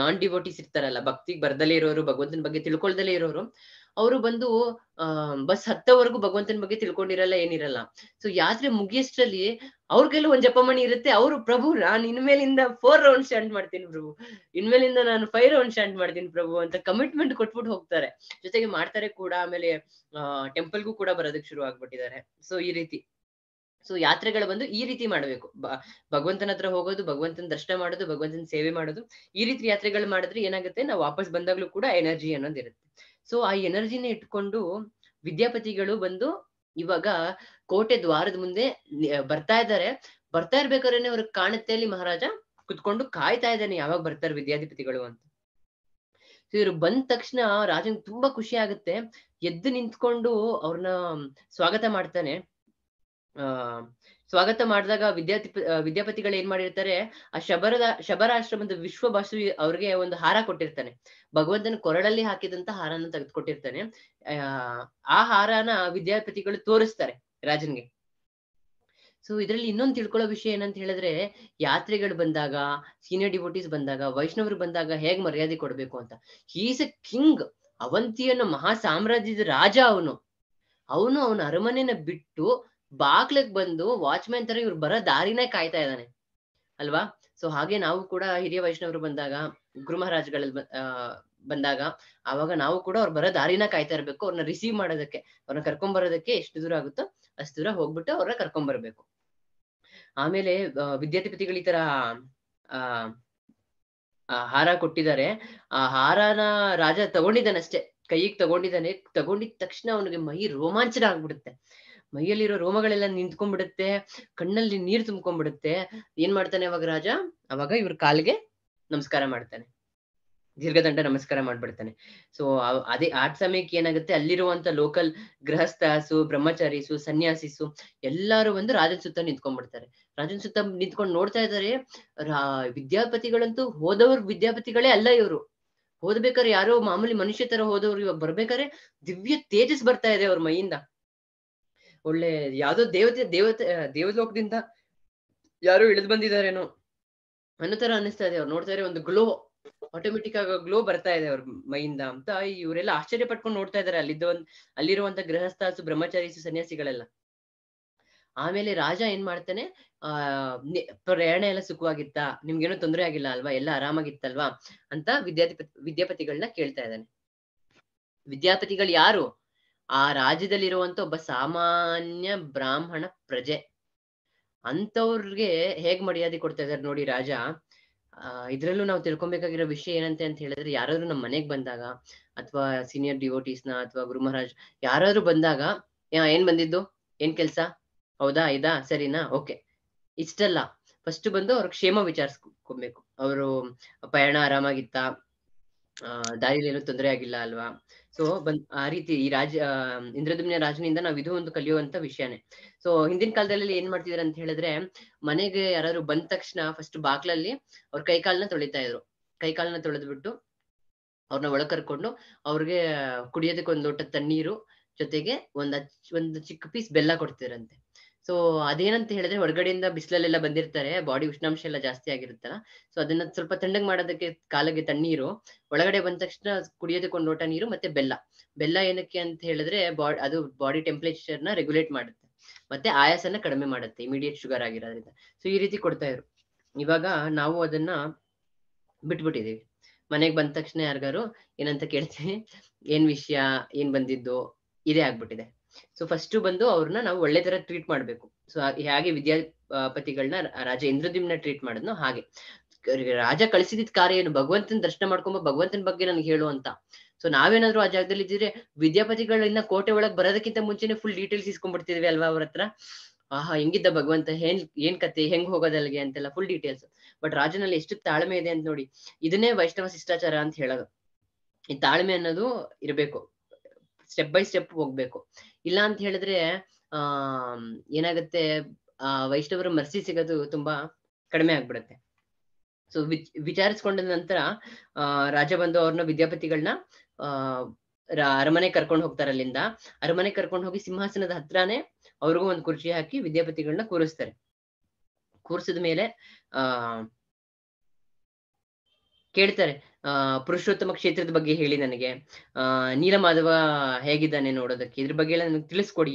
ನಾನ್ ಡಿವೋಟಿಸ್ ಇರ್ತಾರಲ್ಲ ಭಕ್ತಿಗೆ ಬರ್ದಲೇ ಇರೋರು ಭಗವಂತನ ಬಗ್ಗೆ ತಿಳ್ಕೊಳ್ದಲೇ ಇರೋರು ಅವರು ಬಂದು ಬಸ್ ಹತ್ತವರೆಗೂ ಭಗವಂತನ ಬಗ್ಗೆ ತಿಳ್ಕೊಂಡಿರಲ್ಲ ಏನಿರಲ್ಲ ಸೊ ಯಾತ್ರೆ ಮುಗಿಯಷ್ಟರಲ್ಲಿ ಅವ್ರ ಕೈಲಿ ಒಂದ್ ಜಪಮಣಿ ಇರುತ್ತೆ ಅವರು ಪ್ರಭು ನಾನ್ ಇನ್ಮೇಲಿಂದ ಫೋರ್ ರೌಂಡ್ ಸ್ಟ್ಯಾಂಡ್ ಮಾಡ್ತೀನಿ ಪ್ರಭು ಇನ್ಮೇಲಿಂದ ನಾನು ಫೈವ್ ರೌಂಡ್ ಸ್ಟ್ಯಾಂಡ್ ಮಾಡ್ತೀನಿ ಪ್ರಭು ಅಂತ ಕಮಿಟ್ಮೆಂಟ್ ಕೊಟ್ಬಿಟ್ಟು ಹೋಗ್ತಾರೆ ಜೊತೆಗೆ ಮಾಡ್ತಾರೆ ಕೂಡ ಆಮೇಲೆ ಅಹ್ ಟೆಂಪಲ್ಗೂ ಕೂಡ ಬರೋದಕ್ ಶುರು ಆಗ್ಬಿಟ್ಟಿದ್ದಾರೆ ಸೊ ಈ ರೀತಿ ಸೊ ಯಾತ್ರೆಗಳು ಬಂದು ಈ ರೀತಿ ಮಾಡಬೇಕು ಭಗವಂತನ ಹತ್ರ ಹೋಗೋದು ಭಗವಂತನ ದರ್ಶನ ಮಾಡೋದು ಭಗವಂತನ ಸೇವೆ ಮಾಡೋದು ಈ ರೀತಿ ಯಾತ್ರೆಗಳು ಮಾಡಿದ್ರೆ ಏನಾಗುತ್ತೆ ನಾವು ವಾಪಸ್ ಬಂದಾಗ್ಲೂ ಕೂಡ ಎನರ್ಜಿ ಅನ್ನೋದಿರುತ್ತೆ ಸೊ ಆ ಎನರ್ಜಿನ ಇಟ್ಕೊಂಡು ವಿದ್ಯಾಪತಿಗಳು ಬಂದು ಇವಾಗ ಕೋಟೆ ದ್ವಾರದ ಮುಂದೆ ಬರ್ತಾ ಇದ್ದಾರೆ ಬರ್ತಾ ಇರ್ಬೇಕಾದ್ರೆ ಅವ್ರಿಗೆ ಕಾಣುತ್ತೆ ಅಲ್ಲಿ ಮಹಾರಾಜ ಕುತ್ಕೊಂಡು ಕಾಯ್ತಾ ಇದ್ದಾನೆ ಯಾವಾಗ ಬರ್ತಾರೆ ವಿದ್ಯಾಧಿಪತಿಗಳು ಅಂತ ಸೊ ಇವ್ರು ಬಂದ ತಕ್ಷಣ ರಾಜನ್ ತುಂಬಾ ಖುಷಿ ಆಗುತ್ತೆ ಎದ್ದು ನಿಂತ್ಕೊಂಡು ಅವ್ರನ್ನ ಸ್ವಾಗತ ಮಾಡ್ತಾನೆ ಆ ಸ್ವಾಗತ ಮಾಡಿದಾಗ ವಿದ್ಯಾರ್ಥಿ ವಿದ್ಯಾಪತಿಗಳು ಏನ್ ಮಾಡಿರ್ತಾರೆ ಆ ಶಬರದ ಶಬರಾಶ್ರಮದ ವಿಶ್ವ ಬಾಸು ಅವ್ರಿಗೆ ಒಂದು ಹಾರ ಕೊಟ್ಟಿರ್ತಾನೆ ಭಗವಂತನ ಕೊರಳಲ್ಲಿ ಹಾಕಿದಂತ ಹಾರನ ಕೊಟ್ಟಿರ್ತಾನೆ ಆ ಹಾರನ ವಿದ್ಯಾಪತಿಗಳು ತೋರಿಸ್ತಾರೆ ರಾಜನ್ಗೆ ಸೊ ಇದರಲ್ಲಿ ಇನ್ನೊಂದು ತಿಳ್ಕೊಳ್ಳೋ ವಿಷಯ ಏನಂತ ಹೇಳಿದ್ರೆ ಯಾತ್ರೆಗಳು ಬಂದಾಗ ಸೀನಿಯರ್ ಡಿವೋಟೀಸ್ ಬಂದಾಗ ವೈಷ್ಣವರು ಬಂದಾಗ ಹೇಗ್ ಮರ್ಯಾದೆ ಕೊಡ್ಬೇಕು ಅಂತ ಹೀಸ್ ಅ ಕಿಂಗ್ ಅವಂತಿಯನ್ನು ಮಹಾ ಸಾಮ್ರಾಜ್ಯದ ರಾಜ ಅವನು ಅವನು ಅವನ ಅರಮನೆನ ಬಿಟ್ಟು ಬಾಗ್ಲಕ್ ಬಂದು ವಾಚ್ಮ್ಯಾನ್ ತರ ಇವ್ರು ಬರ ದಾರಿನೇ ಕಾಯ್ತಾ ಇದ್ದಾನೆ ಅಲ್ವಾ ಸೊ ಹಾಗೆ ನಾವು ಕೂಡ ಹಿರಿಯ ವೈಷ್ಣವರು ಬಂದಾಗ ಗುರು ಮಹಾರಾಜ್ಗಳಲ್ಲಿ ಬಂದಾಗ ಅವಾಗ ನಾವು ಕೂಡ ಅವ್ರು ಬರೋ ದಾರಿನ ಕಾಯ್ತಾ ಇರ್ಬೇಕು ಅವ್ರನ್ನ ರಿಸೀವ್ ಮಾಡೋದಕ್ಕೆ ಅವ್ರನ್ನ ಕರ್ಕೊಂಡ್ ಬರೋದಕ್ಕೆ ಎಷ್ಟು ದೂರ ಆಗುತ್ತೋ ಅಷ್ಟು ದೂರ ಹೋಗ್ಬಿಟ್ಟು ಅವ್ರನ್ನ ಕರ್ಕೊಂಬರ್ಬೇಕು ಆಮೇಲೆ ವಿದ್ಯಾಧಿಪತಿಗಳ ಈ ತರ ಆ ಹಾರ ಕೊಟ್ಟಿದ್ದಾರೆ ಆ ಹಾರನ ರಾಜ ತಗೊಂಡಿದ್ದಾನೆ ಅಷ್ಟೇ ಕೈಗೆ ತಗೊಂಡಿದ್ದಾನೆ ತಗೊಂಡಿದ ತಕ್ಷಣ ಅವನಿಗೆ ಮೈ ರೋಮಾಂಚನ ಆಗ್ಬಿಡುತ್ತೆ ಮೈಯಲ್ಲಿರೋ ರೋಮಗಳೆಲ್ಲ ನಿಂತ್ಕೊಂಡ್ಬಿಡುತ್ತೆ ಕಣ್ಣಲ್ಲಿ ನೀರ್ ತುಂಬ್ಕೊಂಡ್ಬಿಡುತ್ತೆ ಏನ್ ಮಾಡ್ತಾನೆ ಅವಾಗ ರಾಜ ಅವಾಗ ಇವ್ರ ಕಾಲ್ಗೆ ನಮಸ್ಕಾರ ಮಾಡ್ತಾನೆ ದೀರ್ಘದಂಡ ನಮಸ್ಕಾರ ಮಾಡ್ಬಿಡ್ತಾನೆ ಸೊ ಅದೇ ಆ ಸಮಯಕ್ಕೆ ಏನಾಗುತ್ತೆ ಅಲ್ಲಿರುವಂತ ಲೋಕಲ್ ಗೃಹಸ್ಥಾಸು ಬ್ರಹ್ಮಚಾರಿಸು ಸನ್ಯಾಸಿಸು ಎಲ್ಲಾರು ಒಂದು ರಾಜನ್ ಸುತ್ತ ನಿಂತ್ಕೊಂಡ್ಬಿಡ್ತಾರೆ ರಾಜನ್ ಸುತ್ತ ನಿಂತ್ಕೊಂಡು ನೋಡ್ತಾ ಇದ್ದಾರೆ ವಿದ್ಯಾಪತಿಗಳಂತೂ ಹೋದವ್ರ ವಿದ್ಯಾಪತಿಗಳೇ ಅಲ್ಲ ಇವರು ಓದ್ಬೇಕಾದ್ರೆ ಯಾರೋ ಮಾಮೂಲಿ ಮನುಷ್ಯ ತರ ಹೋದವ್ರು ಇವಾಗ ಬರ್ಬೇಕಾದ್ರೆ ದಿವ್ಯ ತೇಜಸ್ ಬರ್ತಾ ಇದೆ ಅವ್ರ ಮೈಯಿಂದ ಒಳ್ಳೆ ಯಾವ್ದೋ ದೇವತೆ ದೇವತೆ ದೇವಲೋಕದಿಂದ ಯಾರು ಇಳಿದು ಬಂದಿದಾರೇನೋ ಅನ್ನೋ ತರ ಅನಿಸ್ತಾ ಇದೆ ಅವ್ರು ನೋಡ್ತಾ ಒಂದು ಗ್ಲೋ ಆಟೋಮೆಟಿಕ್ ಆಗ ಗ್ಲೋ ಬರ್ತಾ ಇದೆ ಅವ್ರ ಮೈಯಿಂದ ಅಂತ ಇವರೆಲ್ಲ ಆಶ್ಚರ್ಯ ಪಟ್ಕೊಂಡು ನೋಡ್ತಾ ಇದಾರೆ ಅಲ್ಲಿದ್ದ ಒಂದ್ ಅಲ್ಲಿರುವಂತ ಗೃಹಸ್ಥಾಸು ಬ್ರಹ್ಮಚಾರಿಸು ಸನ್ಯಾಸಿಗಳೆಲ್ಲ ಆಮೇಲೆ ರಾಜ ಏನ್ ಮಾಡ್ತಾನೆ ಆ ಪ್ರಯಾಣ ಎಲ್ಲ ಸುಖವಾಗಿತ್ತಾ ನಿಮ್ಗೇನೋ ತೊಂದರೆ ಆಗಿಲ್ಲ ಅಲ್ವಾ ಎಲ್ಲ ಆರಾಮಾಗಿತ್ತಲ್ವಾ ಅಂತ ವಿದ್ಯಾಪತಿ ವಿದ್ಯಾಪತಿಗಳನ್ನ ಕೇಳ್ತಾ ಇದ್ದಾನೆ ವಿದ್ಯಾಪತಿಗಳು ಯಾರು ಆ ರಾಜ್ಯದಲ್ಲಿರುವಂತ ಒಬ್ಬ ಸಾಮಾನ್ಯ ಬ್ರಾಹ್ಮಣ ಪ್ರಜೆ ಅಂತವ್ರಿಗೆ ಹೇಗ್ ಮರ್ಯಾದೆ ಕೊಡ್ತಾ ಇದಾರೆ ನೋಡಿ ರಾಜ ಅಹ್ ಇದ್ರಲ್ಲೂ ನಾವು ತಿಳ್ಕೊಬೇಕಾಗಿರೋ ವಿಷಯ ಏನಂತೆ ಅಂತ ಹೇಳಿದ್ರೆ ಯಾರಾದ್ರೂ ನಮ್ ಮನೆಗ್ ಬಂದಾಗ ಅಥವಾ ಸೀನಿಯರ್ ಡಿವೋಟೀಸ್ನ ಅಥವಾ ಗುರು ಮಹಾರಾಜ್ ಯಾರಾದ್ರೂ ಬಂದಾಗ ಏನ್ ಬಂದಿದ್ದು ಏನ್ ಕೆಲ್ಸ ಹೌದಾ ಇದಾ ಸರಿನಾ ಓಕೆ ಇಷ್ಟಲ್ಲ ಫಸ್ಟ್ ಬಂದು ಅವ್ರ ಕ್ಷೇಮ ವಿಚಾರಿಸ್ಕೊಬೇಕು ಅವರು ಪಯಣ ಆರಾಮಾಗಿತ್ತ ಆ ದಾರಿಲಿ ಏನೂ ತೊಂದರೆ ಆಗಿಲ್ಲ ಅಲ್ವಾ ಸೊ ಬಂದ್ ಆ ರೀತಿ ಈ ರಾಜ ಇಂದ್ರದುಮ್ನ ರಾಜನಿಂದ ನಾವ್ ಇದು ಒಂದು ಕಲಿಯುವಂತ ವಿಷಯನೇ ಸೊ ಹಿಂದಿನ ಕಾಲದಲ್ಲಿ ಏನ್ ಮಾಡ್ತಿದ್ರು ಅಂತ ಹೇಳಿದ್ರೆ ಮನೆಗೆ ಯಾರಾದ್ರು ಬಂದ ತಕ್ಷಣ ಫಸ್ಟ್ ಬಾಗ್ಲಲ್ಲಿ ಅವ್ರ ಕೈ ತೊಳಿತಾ ಇದ್ರು ಕೈ ಕಾಲನ್ನ ತೊಳೆದ್ಬಿಟ್ಟು ಅವ್ರನ್ನ ಒಳ ಕರ್ಕೊಂಡು ಅವ್ರಿಗೆ ಕುಡಿಯೋದಕ್ಕೆ ಒಂದ್ ಲೋಟ ತಣ್ಣೀರು ಜೊತೆಗೆ ಒಂದ್ ಒಂದ್ ಚಿಕ್ಕ ಪೀಸ್ ಬೆಲ್ಲ ಕೊಡ್ತಿದ್ರಂತೆ ಸೊ ಅದೇನಂತ ಹೇಳಿದ್ರೆ ಹೊರಗಡೆಯಿಂದ ಬಿಸಿಲಲ್ಲೆಲ್ಲ ಬಂದಿರ್ತಾರೆ ಬಾಡಿ ಉಷ್ಣಾಂಶ ಎಲ್ಲ ಜಾಸ್ತಿ ಆಗಿರುತ್ತಲ್ಲ ಸೊ ಅದನ್ನ ಸ್ವಲ್ಪ ತಣ್ಣಗ್ ಮಾಡೋದಕ್ಕೆ ಕಾಲಿಗೆ ತಣ್ಣೀರು ಒಳಗಡೆ ಬಂದ ತಕ್ಷಣ ಕುಡಿಯೋದಕ್ಕೆ ಒಂದು ಲೋಟ ನೀರು ಮತ್ತೆ ಬೆಲ್ಲ ಬೆಲ್ಲ ಏನಕ್ಕೆ ಅಂತ ಹೇಳಿದ್ರೆ ಅದು ಬಾಡಿ ಟೆಂಪ್ರೇಚರ್ ನ ರೆಗ್ಯುಲೇಟ್ ಮಾಡುತ್ತೆ ಮತ್ತೆ ಆಯಾಸನ ಕಡಿಮೆ ಮಾಡುತ್ತೆ ಇಮಿಡಿಯೇಟ್ ಶುಗರ್ ಆಗಿರೋದ್ರಿಂದ ಸೊ ಈ ರೀತಿ ಕೊಡ್ತಾ ಇದ್ರು ಇವಾಗ ನಾವು ಅದನ್ನ ಬಿಟ್ಬಿಟ್ಟಿದೀವಿ ಮನೆಗ್ ಬಂದ ತಕ್ಷಣ ಯಾರಿಗಾರು ಏನಂತ ಕೇಳ್ತೀನಿ ಏನ್ ವಿಷಯ ಏನ್ ಬಂದಿದ್ದು ಇದೇ ಆಗ್ಬಿಟ್ಟಿದೆ ಸೊ ಫಸ್ಟ್ ಬಂದು ಅವ್ರನ್ನ ನಾವು ಒಳ್ಳೆ ತರ ಟ್ರೀಟ್ ಮಾಡ್ಬೇಕು ಸೊ ಹೇಗೆ ವಿದ್ಯಾಪತಿಗಳನ್ನ ರಾಜ ಇಂದ್ರದಿಮ್ನ ಟ್ರೀಟ್ ಮಾಡಿದ್ನೋ ಹಾಗೆ ರಾಜ ಕಳಿಸಿದ ಕಾರ್ಯ ಏನು ಭಗವಂತನ ದರ್ಶನ ಮಾಡ್ಕೊಂಬ ಭಗವಂತನ ಬಗ್ಗೆ ನನ್ಗೆ ಹೇಳು ಅಂತ ಸೊ ನಾವೇನಾದ್ರು ಆ ಜಾಗದಲ್ಲಿ ಇದ್ದಿದ್ರೆ ವಿದ್ಯಾಪತಿಗಳನ್ನ ಕೋಟೆ ಒಳಗ್ ಬರೋದಕ್ಕಿಂತ ಮುಂಚೆನೆ ಫುಲ್ ಡೀಟೇಲ್ಸ್ ಇಸ್ಕೊಂಡ್ಬಿಡ್ತಿದ್ವಿ ಅಲ್ವಾ ಅವ್ರ ಹತ್ರ ಆಹಾ ಹೆಂಗಿದ್ದ ಭಗವಂತ ಏನ್ ಏನ್ ಕತೆ ಹೆಂಗ್ ಹೋಗೋದಲ್ಗೆ ಅಂತೆಲ್ಲ ಫುಲ್ ಡೀಟೇಲ್ಸ್ ಬಟ್ ರಾಜನಲ್ಲಿ ಎಷ್ಟು ತಾಳ್ಮೆ ಇದೆ ಅಂತ ನೋಡಿ ಇದನ್ನೇ ವೈಷ್ಣವ ಶಿಷ್ಟಾಚಾರ ಅಂತ ಹೇಳೋದು ಈ ತಾಳ್ಮೆ ಅನ್ನೋದು ಇರಬೇಕು ಸ್ಟೆಪ್ ಬೈ ಸ್ಟೆಪ್ ಹೋಗ್ಬೇಕು ಇಲ್ಲ ಅಂತ ಹೇಳಿದ್ರೆ ಆ ಏನಾಗುತ್ತೆ ಆ ವೈಷ್ಣವರ ಮರ್ಸಿ ಸಿಗೋದು ತುಂಬಾ ಕಡಿಮೆ ಆಗ್ಬಿಡತ್ತೆ ಸೊ ವಿಚ್ ವಿಚಾರಿಸ್ಕೊಂಡ ನಂತರ ಆ ರಾಜ ಬಂದು ಅವ್ರನ್ನ ವಿದ್ಯಾಪತಿಗಳನ್ನ ಆ ಅರಮನೆ ಕರ್ಕೊಂಡು ಹೋಗ್ತಾರೆ ಅಲ್ಲಿಂದ ಅರಮನೆ ಕರ್ಕೊಂಡು ಹೋಗಿ ಸಿಂಹಾಸನದ ಹತ್ರನೇ ಅವ್ರಿಗೂ ಒಂದು ಕುರ್ಚಿ ಹಾಕಿ ವಿದ್ಯಾಪತಿಗಳನ್ನ ಕೂರಿಸ್ತಾರೆ ಕೂರಿಸಿದ ಮೇಲೆ ಆ ಕೇಳ್ತಾರೆ ಪುರುಷೋತ್ತಮ ಕ್ಷೇತ್ರದ ಬಗ್ಗೆ ಹೇಳಿ ನನಗೆ ನೀಲ ನೀಲಮಾಧವ ಹೇಗಿದ್ದಾನೆ ನೋಡೋದಕ್ಕೆ ಇದ್ರ ಬಗ್ಗೆ ಎಲ್ಲ ನನಗೆ ತಿಳಿಸ್ಕೊಡಿ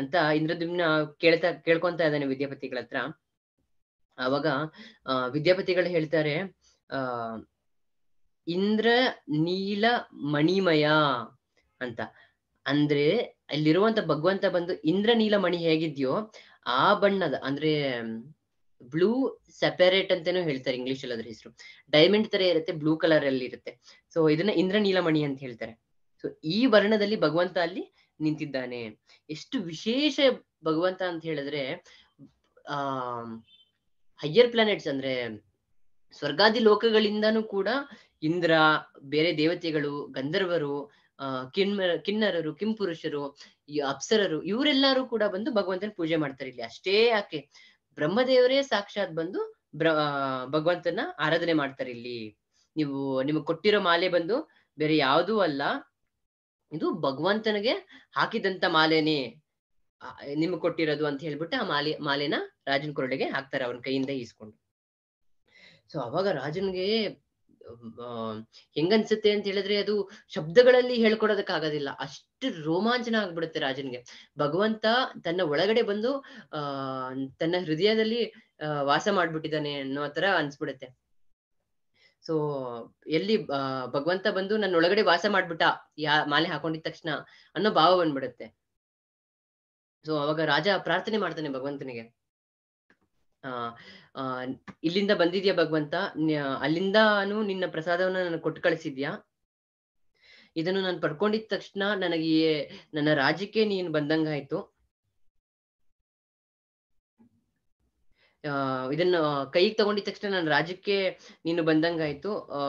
ಅಂತ ಇಂದ್ರದ್ಯುಮ್ನ ಕೇಳ್ತಾ ಕೇಳ್ಕೊಂತ ಇದ್ದಾನೆ ವಿದ್ಯಾಪತಿಗಳ ಹತ್ರ ಅವಾಗ ವಿದ್ಯಾಪತಿಗಳು ಹೇಳ್ತಾರೆ ಇಂದ್ರ ನೀಲ ಮಣಿಮಯ ಅಂತ ಅಂದ್ರೆ ಅಲ್ಲಿರುವಂತ ಭಗವಂತ ಬಂದು ಇಂದ್ರ ನೀಲ ಮಣಿ ಹೇಗಿದ್ಯೋ ಆ ಬಣ್ಣದ ಅಂದ್ರೆ ಬ್ಲೂ ಸೆಪರೇಟ್ ಅಂತಾನೂ ಹೇಳ್ತಾರೆ ಇಂಗ್ಲಿಷ್ ಅಲ್ಲಿ ಅದ್ರ ಹೆಸರು ಡೈಮಂಡ್ ತರ ಇರುತ್ತೆ ಬ್ಲೂ ಕಲರ್ ಅಲ್ಲಿ ಇರುತ್ತೆ ಸೊ ಇದನ್ನ ಇಂದ್ರ ನೀಲಮಣಿ ಅಂತ ಹೇಳ್ತಾರೆ ಸೊ ಈ ವರ್ಣದಲ್ಲಿ ಭಗವಂತ ಅಲ್ಲಿ ನಿಂತಿದ್ದಾನೆ ಎಷ್ಟು ವಿಶೇಷ ಭಗವಂತ ಅಂತ ಹೇಳಿದ್ರೆ ಆ ಹೈಯರ್ ಪ್ಲಾನೆಟ್ಸ್ ಅಂದ್ರೆ ಸ್ವರ್ಗಾದಿ ಲೋಕಗಳಿಂದಾನು ಕೂಡ ಇಂದ್ರ ಬೇರೆ ದೇವತೆಗಳು ಗಂಧರ್ವರು ಅಹ್ ಕಿಣ್ಮರ ಕಿನ್ನರರು ಕಿಂಪುರುಷರು ಅಪ್ಸರರು ಇವರೆಲ್ಲರೂ ಕೂಡ ಬಂದು ಭಗವಂತನ ಪೂಜೆ ಮಾಡ್ತಾರೆ ಇಲ್ಲಿ ಅಷ್ಟೇ ಯಾಕೆ ಬ್ರಹ್ಮದೇವರೇ ಸಾಕ್ಷಾತ್ ಬಂದು ಬ್ರ ಭಗವಂತನ ಆರಾಧನೆ ಮಾಡ್ತಾರೆ ಇಲ್ಲಿ ನೀವು ನಿಮಗೆ ಕೊಟ್ಟಿರೋ ಮಾಲೆ ಬಂದು ಬೇರೆ ಯಾವುದೂ ಅಲ್ಲ ಇದು ಭಗವಂತನಿಗೆ ಹಾಕಿದಂತ ಮಾಲೆನೇ ನಿಮ್ಗೆ ಕೊಟ್ಟಿರೋದು ಅಂತ ಹೇಳ್ಬಿಟ್ಟು ಆ ಮಾಲೆ ಮಾಲೆನ ರಾಜನ ಕೊರಡೆಗೆ ಹಾಕ್ತಾರೆ ಅವನ ಕೈಯಿಂದ ಈಸ್ಕೊಂಡು ಸೊ ಅವಾಗ ರಾಜನ್ಗೆ ಹೆಂಗನ್ಸುತ್ತೆ ಅಂತ ಹೇಳಿದ್ರೆ ಅದು ಶಬ್ದಗಳಲ್ಲಿ ಹೇಳ್ಕೊಡೋದಕ್ಕಾಗೋದಿಲ್ಲ ಅಷ್ಟು ರೋಮಾಂಚನ ಆಗ್ಬಿಡುತ್ತೆ ರಾಜನ್ಗೆ ಭಗವಂತ ತನ್ನ ಒಳಗಡೆ ಬಂದು ಆ ತನ್ನ ಹೃದಯದಲ್ಲಿ ವಾಸ ಮಾಡ್ಬಿಟ್ಟಿದ್ದಾನೆ ಅನ್ನೋ ತರ ಅನ್ಸ್ಬಿಡುತ್ತೆ ಸೊ ಎಲ್ಲಿ ಭಗವಂತ ಬಂದು ನನ್ನ ಒಳಗಡೆ ವಾಸ ಮಾಡ್ಬಿಟ್ಟ ಯಾ ಮಾಲೆ ಹಾಕೊಂಡಿದ ತಕ್ಷಣ ಅನ್ನೋ ಭಾವ ಬಂದ್ಬಿಡುತ್ತೆ ಸೊ ಅವಾಗ ರಾಜ ಪ್ರಾರ್ಥನೆ ಮಾಡ್ತಾನೆ ಭಗವಂತನಿಗೆ ಇಲ್ಲಿಂದ ಬಂದಿದ್ಯಾ ಭಗವಂತ ಅಲ್ಲಿಂದಾನು ನಿನ್ನ ಪ್ರಸಾದವನ್ನ ನಾನು ಕೊಟ್ಟು ಕಳಿಸಿದ್ಯಾ ಇದನ್ನು ನಾನು ಪಡ್ಕೊಂಡಿದ ತಕ್ಷಣ ನನಗೆ ನನ್ನ ರಾಜ್ಯಕ್ಕೆ ನೀನು ಬಂದಂಗಾಯ್ತು ಇದನ್ನು ಕೈಗೆ ತಗೊಂಡಿದ ತಕ್ಷಣ ನನ್ನ ರಾಜ್ಯಕ್ಕೆ ನೀನು ಬಂದಂಗಾಯ್ತು ಆ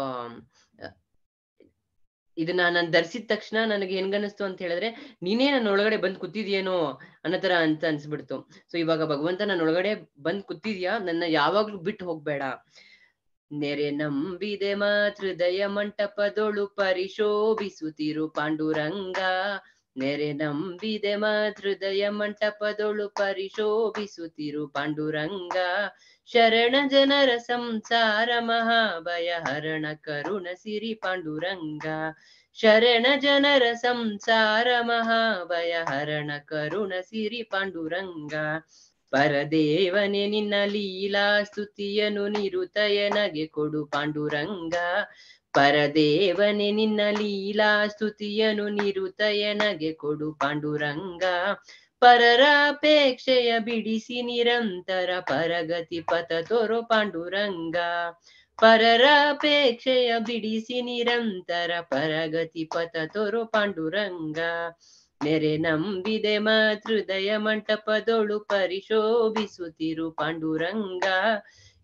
ಇದನ್ನ ನಾನು ಧರಿಸಿದ ತಕ್ಷಣ ನನಗೆ ಹೆಂಗನಿಸ್ತು ಅಂತ ಹೇಳಿದ್ರೆ ನೀನೇ ನನ್ನ ಒಳಗಡೆ ಬಂದ್ ಕೂತಿದ್ಯೇನೋ ಅನ್ನೋ ತರ ಅಂತ ಅನ್ಸ್ಬಿಡ್ತು ಸೊ ಇವಾಗ ಭಗವಂತ ನನ್ನ ಒಳಗಡೆ ಬಂದ್ ಕೂತಿದ್ಯಾ ನನ್ನ ಯಾವಾಗ್ಲೂ ಬಿಟ್ಟು ಹೋಗ್ಬೇಡ ನೆರೆ ನಂಬಿದೆ ಮಾತೃದಯ ಮಂಟಪದೊಳು ಪರಿಶೋಭಿಸುತ್ತಿರು ಪಾಂಡುರಂಗ ನೆರೆ ನಂಬಿದೆ ಮಾತೃದಯ ಮಂಟಪದೊಳು ಪರಿಶೋಭಿಸುತ್ತಿರು ಪಾಂಡುರಂಗ ಶರಣ ಜನರ ಸಂಸಾರ ಮಹಾಭಯ ಹರಣ ಕರುಣ ಸಿರಿ ಪಾಂಡುರಂಗ ಶರಣ ಜನರ ಸಂಸಾರ ಮಹಾಭಯ ಹರಣ ಕರುಣ ಸಿರಿ ಪಾಂಡುರಂಗ ಪರದೇವನೆ ನಿನ್ನ ಲೀಲಾ ಸ್ತುತಿಯನು ನಿರುತಯನಗೆ ಕೊಡು ಪಾಂಡುರಂಗ ಪರದೇವನೆ ನಿನ್ನ ಲೀಲಾ ಸ್ತುತಿಯನು ನಿರುತಯನಗೆ ಕೊಡು ಪಾಂಡುರಂಗ ಪರರಾಪೇಕ್ಷೆಯ ಬಿಡಿಸಿ ನಿರಂತರ ಪರಗತಿ ಪಥ ತೋರೋ ಪಾಂಡುರಂಗ ಪರರಾಪೇಕ್ಷೆಯ ಬಿಡಿಸಿ ನಿರಂತರ ಪರಗತಿ ಪಥ ತೋರೋ ಪಾಂಡುರಂಗ ನೆರೆ ನಂಬಿದೆ ಮಾತೃದಯ ಮಂಟಪದೊಳು ಪರಿಶೋಭಿಸುತ್ತಿರು ಪಾಂಡುರಂಗ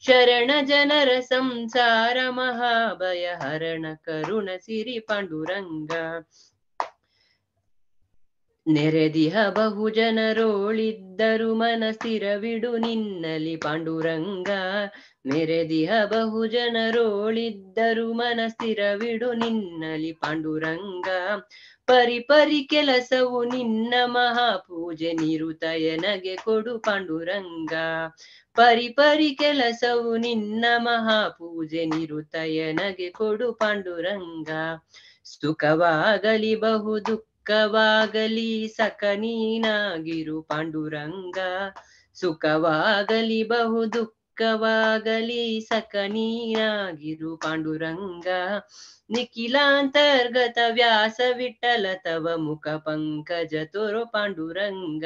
ಶರಣ ಜನರ ಸಂಸಾರ ಮಹಾಭಯ ಹರಣ ಕರುಣ ಸಿರಿ ಪಾಂಡುರಂಗ ನೆರೆದಿಹ ಬಹು ಜನರೋಳಿದ್ದರು ಮನಸ್ಥಿರವಿಡು ನಿನ್ನಲಿ ಪಾಂಡುರಂಗ ನೆರೆದಿಹ ಬಹು ಜನರೋಳಿದ್ದರು ಮನಸ್ಥಿರವಿಡು ನಿನ್ನಲಿ ಪಾಂಡುರಂಗ ಪರಿ ಪರಿ ಕೆಲಸವು ನಿನ್ನ ಮಹಾಪೂಜೆ ನಿರುತಯನಗೆ ಕೊಡು ಪಾಂಡುರಂಗ ಪರಿ ಪರಿ ಕೆಲಸವು ನಿನ್ನ ಮಹಾಪೂಜೆ ನಿರುತಯನಗೆ ಕೊಡು ಪಾಂಡುರಂಗ ಸುಖವಾಗಲಿ ಬಹು ದುಃಖವಾಗಲಿ ಸಕ ನೀನಾಗಿರು ಪಾಂಡುರಂಗ ಸುಖವಾಗಲಿ ಬಹು ದುಃಖ ಚಿಕ್ಕವಾಗಲಿ ಸಕ ಪಾಂಡುರಂಗ ನಿಖಿಲಾಂತರ್ಗತ ವ್ಯಾಸ ವಿಠಲ ತವ ಮುಖ ಪಂಕಜ ತೋರು ಪಾಂಡುರಂಗ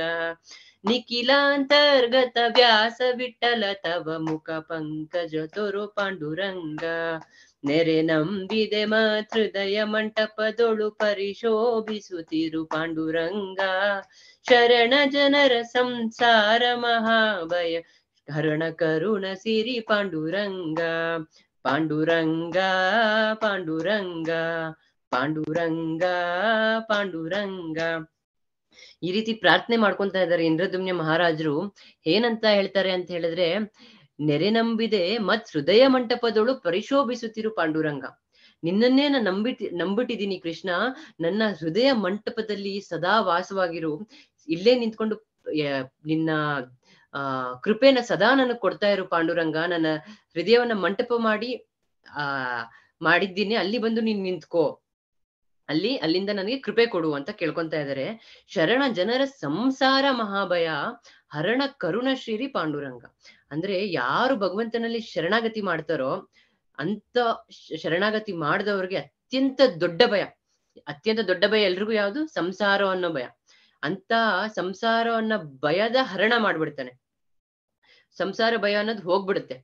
ನಿಖಿಲಾಂತರ್ಗತ ವ್ಯಾಸ ವಿಠಲ ತವ ಮುಖ ಪಂಕಜ ತೋರು ಪಾಂಡುರಂಗ ನೆರೆ ನಂಬಿದೆ ಮಾತೃದಯ ಮಂಟಪದೊಳು ಪರಿಶೋಭಿಸುತ್ತಿರು ಪಾಂಡುರಂಗ ಶರಣ ಜನರ ಸಂಸಾರ ಮಹಾಭಯ ಕರುಣ ಕರುಣ ಸಿರಿ ಪಾಂಡುರಂಗ ಪಾಂಡುರಂಗ ಪಾಂಡುರಂಗ ಪಾಂಡುರಂಗ ಪಾಂಡುರಂಗ ಈ ರೀತಿ ಪ್ರಾರ್ಥನೆ ಮಾಡ್ಕೊಂತ ಇದ್ದಾರೆ ಇಂದ್ರದುಮ್ನೆ ಮಹಾರಾಜರು ಏನಂತ ಹೇಳ್ತಾರೆ ಅಂತ ಹೇಳಿದ್ರೆ ನೆರೆ ನಂಬಿದೆ ಮತ್ ಹೃದಯ ಮಂಟಪದೊಳು ಪರಿಶೋಭಿಸುತ್ತಿರು ಪಾಂಡುರಂಗ ನಿನ್ನನ್ನೇ ನಾನು ನಂಬಿಟ್ ನಂಬಿಟ್ಟಿದ್ದೀನಿ ಕೃಷ್ಣ ನನ್ನ ಹೃದಯ ಮಂಟಪದಲ್ಲಿ ಸದಾ ವಾಸವಾಗಿರು ಇಲ್ಲೇ ನಿಂತ್ಕೊಂಡು ನಿನ್ನ ಆ ಕೃಪೆನ ಸದಾ ನನಗೆ ಕೊಡ್ತಾ ಇರು ಪಾಂಡುರಂಗ ನನ್ನ ಹೃದಯವನ್ನ ಮಂಟಪ ಮಾಡಿ ಆ ಮಾಡಿದ್ದೀನಿ ಅಲ್ಲಿ ಬಂದು ನೀನ್ ನಿಂತ್ಕೋ ಅಲ್ಲಿ ಅಲ್ಲಿಂದ ನನಗೆ ಕೃಪೆ ಕೊಡು ಅಂತ ಕೇಳ್ಕೊಂತಾ ಇದಾರೆ ಶರಣ ಜನರ ಸಂಸಾರ ಮಹಾಭಯ ಹರಣ ಕರುಣ ಶ್ರೀರಿ ಪಾಂಡುರಂಗ ಅಂದ್ರೆ ಯಾರು ಭಗವಂತನಲ್ಲಿ ಶರಣಾಗತಿ ಮಾಡ್ತಾರೋ ಅಂತ ಶರಣಾಗತಿ ಮಾಡಿದವ್ರಿಗೆ ಅತ್ಯಂತ ದೊಡ್ಡ ಭಯ ಅತ್ಯಂತ ದೊಡ್ಡ ಭಯ ಎಲ್ರಿಗೂ ಯಾವುದು ಸಂಸಾರ ಅನ್ನೋ ಭಯ ಅಂತ ಸಂಸಾರವನ್ನ ಭಯದ ಹರಣ ಮಾಡ್ಬಿಡ್ತಾನೆ ಸಂಸಾರ ಭಯ ಅನ್ನೋದು ಹೋಗ್ಬಿಡುತ್ತೆ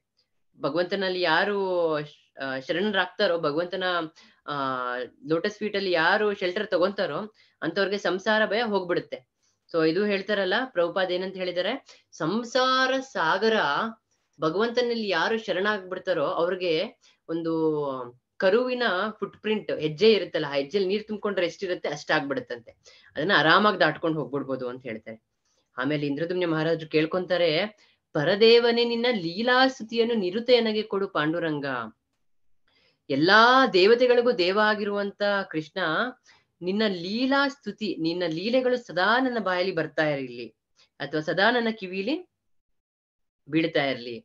ಭಗವಂತನಲ್ಲಿ ಯಾರು ಶರಣರಾಗ್ತಾರೋ ಭಗವಂತನ ಆ ಲೋಟಸ್ ಫೀಟ್ ಅಲ್ಲಿ ಯಾರು ಶೆಲ್ಟರ್ ತಗೊಂತಾರೋ ಅಂತವ್ರಿಗೆ ಸಂಸಾರ ಭಯ ಹೋಗ್ಬಿಡುತ್ತೆ ಸೊ ಇದು ಹೇಳ್ತಾರಲ್ಲ ಪ್ರಭುಪಾದ ಏನಂತ ಹೇಳಿದರೆ ಸಂಸಾರ ಸಾಗರ ಭಗವಂತನಲ್ಲಿ ಯಾರು ಶರಣಾಗ್ಬಿಡ್ತಾರೋ ಅವ್ರಿಗೆ ಒಂದು ಕರುವಿನ ಫುಟ್ ಪ್ರಿಂಟ್ ಹೆಜ್ಜೆ ಇರುತ್ತಲ್ಲ ಆ ಹೆಜ್ಜೆಲಿ ನೀರ್ ತುಂಬಿಕೊಂಡ್ರೆ ಎಷ್ಟಿರುತ್ತೆ ಅಷ್ಟಾಗ್ಬಿಡುತ್ತಂತೆ ಅದನ್ನ ಆರಾಮಾಗಿ ದಾಟ್ಕೊಂಡು ಹೋಗ್ಬಿಡ್ಬೋದು ಅಂತ ಹೇಳ್ತಾರೆ ಆಮೇಲೆ ಇಂದ್ರದುಮ್ನೆ ಮಹಾರಾಜರು ಕೇಳ್ಕೊಂತಾರೆ ಪರದೇವನೇ ನಿನ್ನ ಲೀಲಾಸ್ತುತಿಯನ್ನು ನಿರುತೆಯನಗೆ ಕೊಡು ಪಾಂಡುರಂಗ ಎಲ್ಲಾ ದೇವತೆಗಳಿಗೂ ದೇವ ಆಗಿರುವಂತ ಕೃಷ್ಣ ನಿನ್ನ ಲೀಲಾ ಸ್ತುತಿ ನಿನ್ನ ಲೀಲೆಗಳು ಸದಾ ನನ್ನ ಬಾಯಲ್ಲಿ ಬರ್ತಾ ಇರಲಿ ಅಥವಾ ಸದಾ ನನ್ನ ಕಿವಿಲಿ ಬೀಳ್ತಾ ಇರ್ಲಿ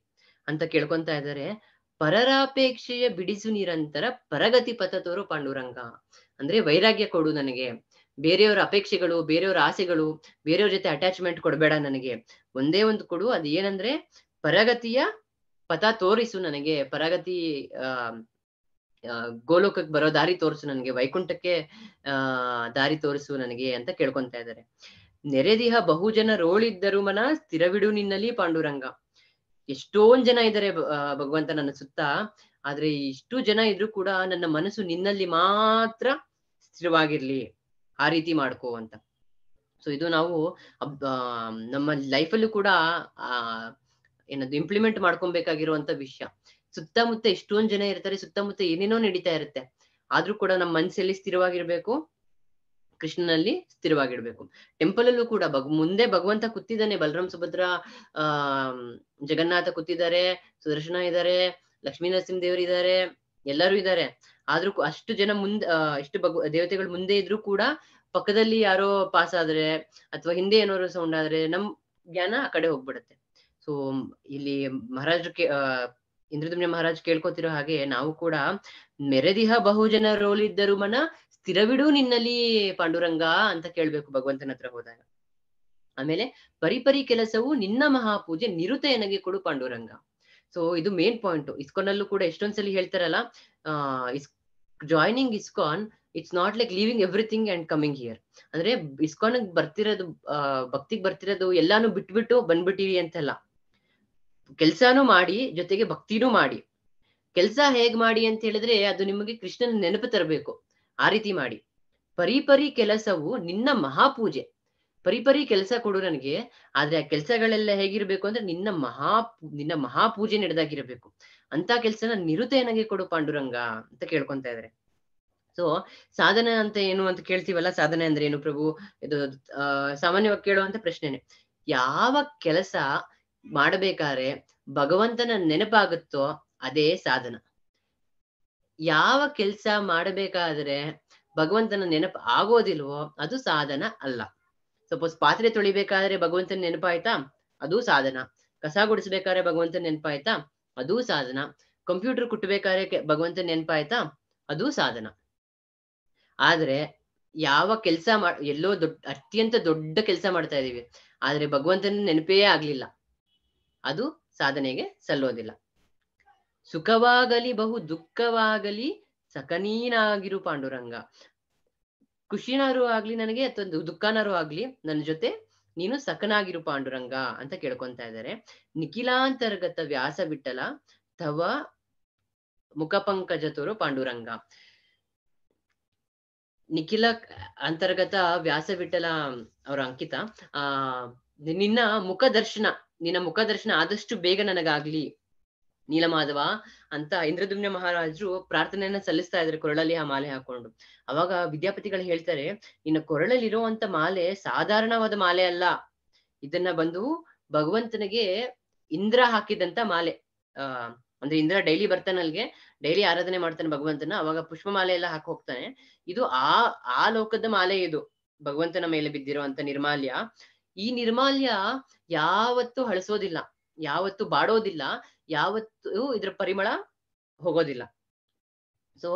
ಅಂತ ಕೇಳ್ಕೊಂತ ಇದ್ದಾರೆ ಪರರಾಪೇಕ್ಷೆಯ ಬಿಡಿಸು ನಿರಂತರ ಪರಗತಿ ಪಥ ತೋರು ಪಾಂಡುರಂಗ ಅಂದ್ರೆ ವೈರಾಗ್ಯ ಕೊಡು ನನಗೆ ಬೇರೆಯವರ ಅಪೇಕ್ಷೆಗಳು ಬೇರೆಯವರ ಆಸೆಗಳು ಬೇರೆಯವ್ರ ಜೊತೆ ಅಟ್ಯಾಚ್ಮೆಂಟ್ ಕೊಡಬೇಡ ನನಗೆ ಒಂದೇ ಒಂದು ಕೊಡು ಅದು ಏನಂದ್ರೆ ಪರಗತಿಯ ಪಥ ತೋರಿಸು ನನಗೆ ಪರಗತಿ ಆ ಗೋಲೋಕಕ್ಕೆ ಬರೋ ದಾರಿ ತೋರಿಸು ನನಗೆ ವೈಕುಂಠಕ್ಕೆ ಆ ದಾರಿ ತೋರಿಸು ನನಗೆ ಅಂತ ಕೇಳ್ಕೊಂತ ಇದ್ದಾರೆ ನೆರೆದಿಹ ಬಹುಜನ ರೋಳಿದ್ದರು ಮನ ಸ್ಥಿರವಿಡು ನಿನ್ನಲ್ಲಿ ಪಾಂಡುರಂಗ ಎಷ್ಟೊಂದ್ ಜನ ಇದ್ದಾರೆ ಭಗವಂತ ನನ್ನ ಸುತ್ತ ಆದ್ರೆ ಇಷ್ಟು ಜನ ಇದ್ರು ಕೂಡ ನನ್ನ ಮನಸ್ಸು ನಿನ್ನಲ್ಲಿ ಮಾತ್ರ ಸ್ಥಿರವಾಗಿರ್ಲಿ ಆ ರೀತಿ ಮಾಡ್ಕೋ ಅಂತ ಸೊ ಇದು ನಾವು ನಮ್ಮ ಲೈಫಲ್ಲೂ ಕೂಡ ಆ ಏನದು ಇಂಪ್ಲಿಮೆಂಟ್ ಮಾಡ್ಕೊಬೇಕಾಗಿರುವಂತ ವಿಷಯ ಸುತ್ತಮುತ್ತ ಎಷ್ಟೊಂದ್ ಜನ ಇರ್ತಾರೆ ಸುತ್ತಮುತ್ತ ಏನೇನೋ ನಡೀತಾ ಇರುತ್ತೆ ಆದ್ರೂ ಕೂಡ ನಮ್ಮ ಮನಸ್ಸಲ್ಲಿ ಸ್ಥಿರವಾಗಿರ್ಬೇಕು ಕೃಷ್ಣನಲ್ಲಿ ಸ್ಥಿರವಾಗಿರ್ಬೇಕು ಟೆಂಪಲ್ ಅಲ್ಲೂ ಕೂಡ ಭಗ ಮುಂದೆ ಭಗವಂತ ಕೂತಿದ್ದಾನೆ ಬಲರಾಮ್ ಸುಭದ್ರ ಆ ಜಗನ್ನಾಥ ಕೂತಿದ್ದಾರೆ ಸುದರ್ಶನ ಇದ್ದಾರೆ ಲಕ್ಷ್ಮೀ ನರಸಿಂಹ ದೇವರು ಇದ್ದಾರೆ ಎಲ್ಲರೂ ಇದ್ದಾರೆ ಆದ್ರೂ ಅಷ್ಟು ಜನ ಮುಂದೆ ಇಷ್ಟು ಭಗ ದೇವತೆಗಳು ಮುಂದೆ ಇದ್ರು ಕೂಡ ಪಕ್ಕದಲ್ಲಿ ಯಾರೋ ಪಾಸ್ ಆದ್ರೆ ಅಥವಾ ಹಿಂದೆ ಏನೋ ಸೌಂಡ್ ಆದ್ರೆ ನಮ್ ಜ್ಞಾನ ಆ ಕಡೆ ಹೋಗ್ಬಿಡುತ್ತೆ ಸೊ ಇಲ್ಲಿ ಮಹಾರಾಜರು ಕೇ ಮಹಾರಾಜ ಮಹಾರಾಜ್ ಕೇಳ್ಕೊತಿರೋ ಹಾಗೆ ನಾವು ಕೂಡ ಮೆರೆದಿಹ ಬಹುಜನ ರೋಲ್ ಇದ್ದರು ಮನ ಸ್ಥಿರವಿಡು ನಿನ್ನಲ್ಲಿ ಪಾಂಡುರಂಗ ಅಂತ ಕೇಳ್ಬೇಕು ಭಗವಂತನ ಹತ್ರ ಹೋದಾಗ ಆಮೇಲೆ ಪರಿಪರಿ ಕೆಲಸವು ನಿನ್ನ ಮಹಾಪೂಜೆ ನಿರುತ ಎನಗೆ ಕೊಡು ಪಾಂಡುರಂಗ ಸೊ ಇದು ಮೇನ್ ಪಾಯಿಂಟ್ ಇಸ್ಕೋನಲ್ಲೂ ಕೂಡ ಎಷ್ಟೊಂದ್ಸಲಿ ಹೇಳ್ತಾರಲ್ಲ ಆ is joining ISKCON it's not like living everything and coming here ಅಂದ್ರೆ ಇಸ್ಕಾನ್ ಬರ್ತಿರೋದು ಭಕ್ತಿಗೆ ಬರ್ತಿರೋದು ಎಲ್ಲಾನು ಬಿಟ್ಬಿಟ್ಟು ಬಂದ್ಬಿಟ್ಟಿವಿ ಅಂತೆಲ್ಲ ಕೆಲ್ಸಾನು ಮಾಡಿ ಜೊತೆಗೆ ಭಕ್ತಿನೂ ಮಾಡಿ ಕೆಲ್ಸ ಹೇಗ್ ಮಾಡಿ ಅಂತ ಹೇಳಿದ್ರೆ ಅದು ನಿಮಗೆ ಕೃಷ್ಣನ ನೆನಪು ತರಬೇಕು ಆ ರೀತಿ ಮಾಡಿ ಪರಿ ಪರಿ ಕೆಲಸವು ನಿನ್ನ ಮಹಾಪೂಜೆ ಪರಿ ಪರಿ ಕೆಲಸ ಕೊಡು ನನಗೆ ಆದ್ರೆ ಆ ಕೆಲಸಗಳೆಲ್ಲ ಹೇಗಿರ್ಬೇಕು ಅಂದ್ರೆ ನಿನ್ನ ಮಹಾ ನಿನ್ನ ಮಹಾಪೂಜೆ ನಡೆದಾಗಿರ್ಬೇಕು ಅಂತ ಕೆಲ್ಸನ ನಿರುತೆ ನನಗೆ ಕೊಡು ಪಾಂಡುರಂಗ ಅಂತ ಕೇಳ್ಕೊಂತ ಇದಾರೆ ಸೊ ಸಾಧನೆ ಅಂತ ಏನು ಅಂತ ಕೇಳ್ತೀವಲ್ಲ ಸಾಧನೆ ಅಂದ್ರೆ ಏನು ಪ್ರಭು ಇದು ಅಹ್ ಸಾಮಾನ್ಯವಾಗಿ ಕೇಳುವಂತ ಪ್ರಶ್ನೆನೆ ಯಾವ ಕೆಲಸ ಮಾಡಬೇಕಾದ್ರೆ ಭಗವಂತನ ನೆನಪಾಗುತ್ತೋ ಅದೇ ಸಾಧನ ಯಾವ ಕೆಲಸ ಮಾಡಬೇಕಾದ್ರೆ ಭಗವಂತನ ನೆನಪು ಆಗೋದಿಲ್ವೋ ಅದು ಸಾಧನ ಅಲ್ಲ ಸಪೋಸ್ ಪಾತ್ರೆ ತೊಳಿಬೇಕಾದ್ರೆ ಭಗವಂತನ ನೆನಪಾಯ್ತಾ ಅದು ಸಾಧನ ಕಸ ಗುಡಿಸ್ಬೇಕಾದ್ರೆ ಭಗವಂತನ ನೆನಪಾಯ್ತಾ ಅದು ಸಾಧನ ಕಂಪ್ಯೂಟರ್ ಕುಟ್ಟಬೇಕಾದ್ರೆ ಭಗವಂತನ ನೆನಪಾಯ್ತಾ ಅದು ಸಾಧನ ಆದ್ರೆ ಯಾವ ಕೆಲಸ ಮಾಡ ಎಲ್ಲೋ ದೊಡ್ ಅತ್ಯಂತ ದೊಡ್ಡ ಕೆಲಸ ಮಾಡ್ತಾ ಇದೀವಿ ಆದ್ರೆ ಭಗವಂತನ ನೆನಪೇ ಆಗ್ಲಿಲ್ಲ ಅದು ಸಾಧನೆಗೆ ಸಲ್ಲೋದಿಲ್ಲ ಸುಖವಾಗಲಿ ಬಹು ದುಃಖವಾಗಲಿ ಸಕನೀನಾಗಿರು ಪಾಂಡುರಂಗ ಖುಷಿನಾರು ಆಗ್ಲಿ ನನಗೆ ಅಥವಾ ದುಃಖನಾರು ಆಗ್ಲಿ ನನ್ನ ಜೊತೆ ನೀನು ಸಕನಾಗಿರು ಪಾಂಡುರಂಗ ಅಂತ ಕೇಳ್ಕೊಂತ ಇದ್ದಾರೆ ನಿಖಿಲಾಂತರ್ಗತ ವ್ಯಾಸ ಬಿಟ್ಟಲ ತವ ಮುಖಪಂಕಜ ಪಾಂಡುರಂಗ ನಿಖಿಲ ಅಂತರ್ಗತ ವ್ಯಾಸ ಬಿಟ್ಟಲ ಅವರ ಅಂಕಿತ ಆ ನಿನ್ನ ಮುಖದರ್ಶನ ನಿನ್ನ ಮುಖದರ್ಶನ ಆದಷ್ಟು ಬೇಗ ನನಗಾಗ್ಲಿ ನೀಲಮಾಧವ ಅಂತ ಇಂದ್ರದುಮ್ನ ಮಹಾರಾಜರು ಪ್ರಾರ್ಥನೆಯನ್ನ ಸಲ್ಲಿಸ್ತಾ ಇದ್ರು ಕೊರಳಲ್ಲಿ ಆ ಮಾಲೆ ಹಾಕೊಂಡು ಅವಾಗ ವಿದ್ಯಾಪತಿಗಳು ಹೇಳ್ತಾರೆ ಇನ್ನು ಕೊರಳಲ್ಲಿ ಇರುವಂತ ಮಾಲೆ ಸಾಧಾರಣವಾದ ಮಾಲೆ ಅಲ್ಲ ಇದನ್ನ ಬಂದು ಭಗವಂತನಿಗೆ ಇಂದ್ರ ಹಾಕಿದಂತ ಮಾಲೆ ಅಹ್ ಅಂದ್ರೆ ಇಂದ್ರ ಡೈಲಿ ಬರ್ತಾನೆ ಅಲ್ಲಿಗೆ ಡೈಲಿ ಆರಾಧನೆ ಮಾಡ್ತಾನೆ ಭಗವಂತನ ಅವಾಗ ಪುಷ್ಪ ಮಾಲೆ ಎಲ್ಲ ಹಾಕಿ ಹೋಗ್ತಾನೆ ಇದು ಆ ಆ ಲೋಕದ ಮಾಲೆ ಇದು ಭಗವಂತನ ಮೇಲೆ ಬಿದ್ದಿರುವಂತ ನಿರ್ಮಾಲ್ಯ ಈ ನಿರ್ಮಾಲ್ಯ ಯಾವತ್ತು ಹಳಸೋದಿಲ್ಲ ಯಾವತ್ತು ಬಾಡೋದಿಲ್ಲ ಯಾವತ್ತೂ ಇದ್ರ ಪರಿಮಳ ಹೋಗೋದಿಲ್ಲ ಸೊ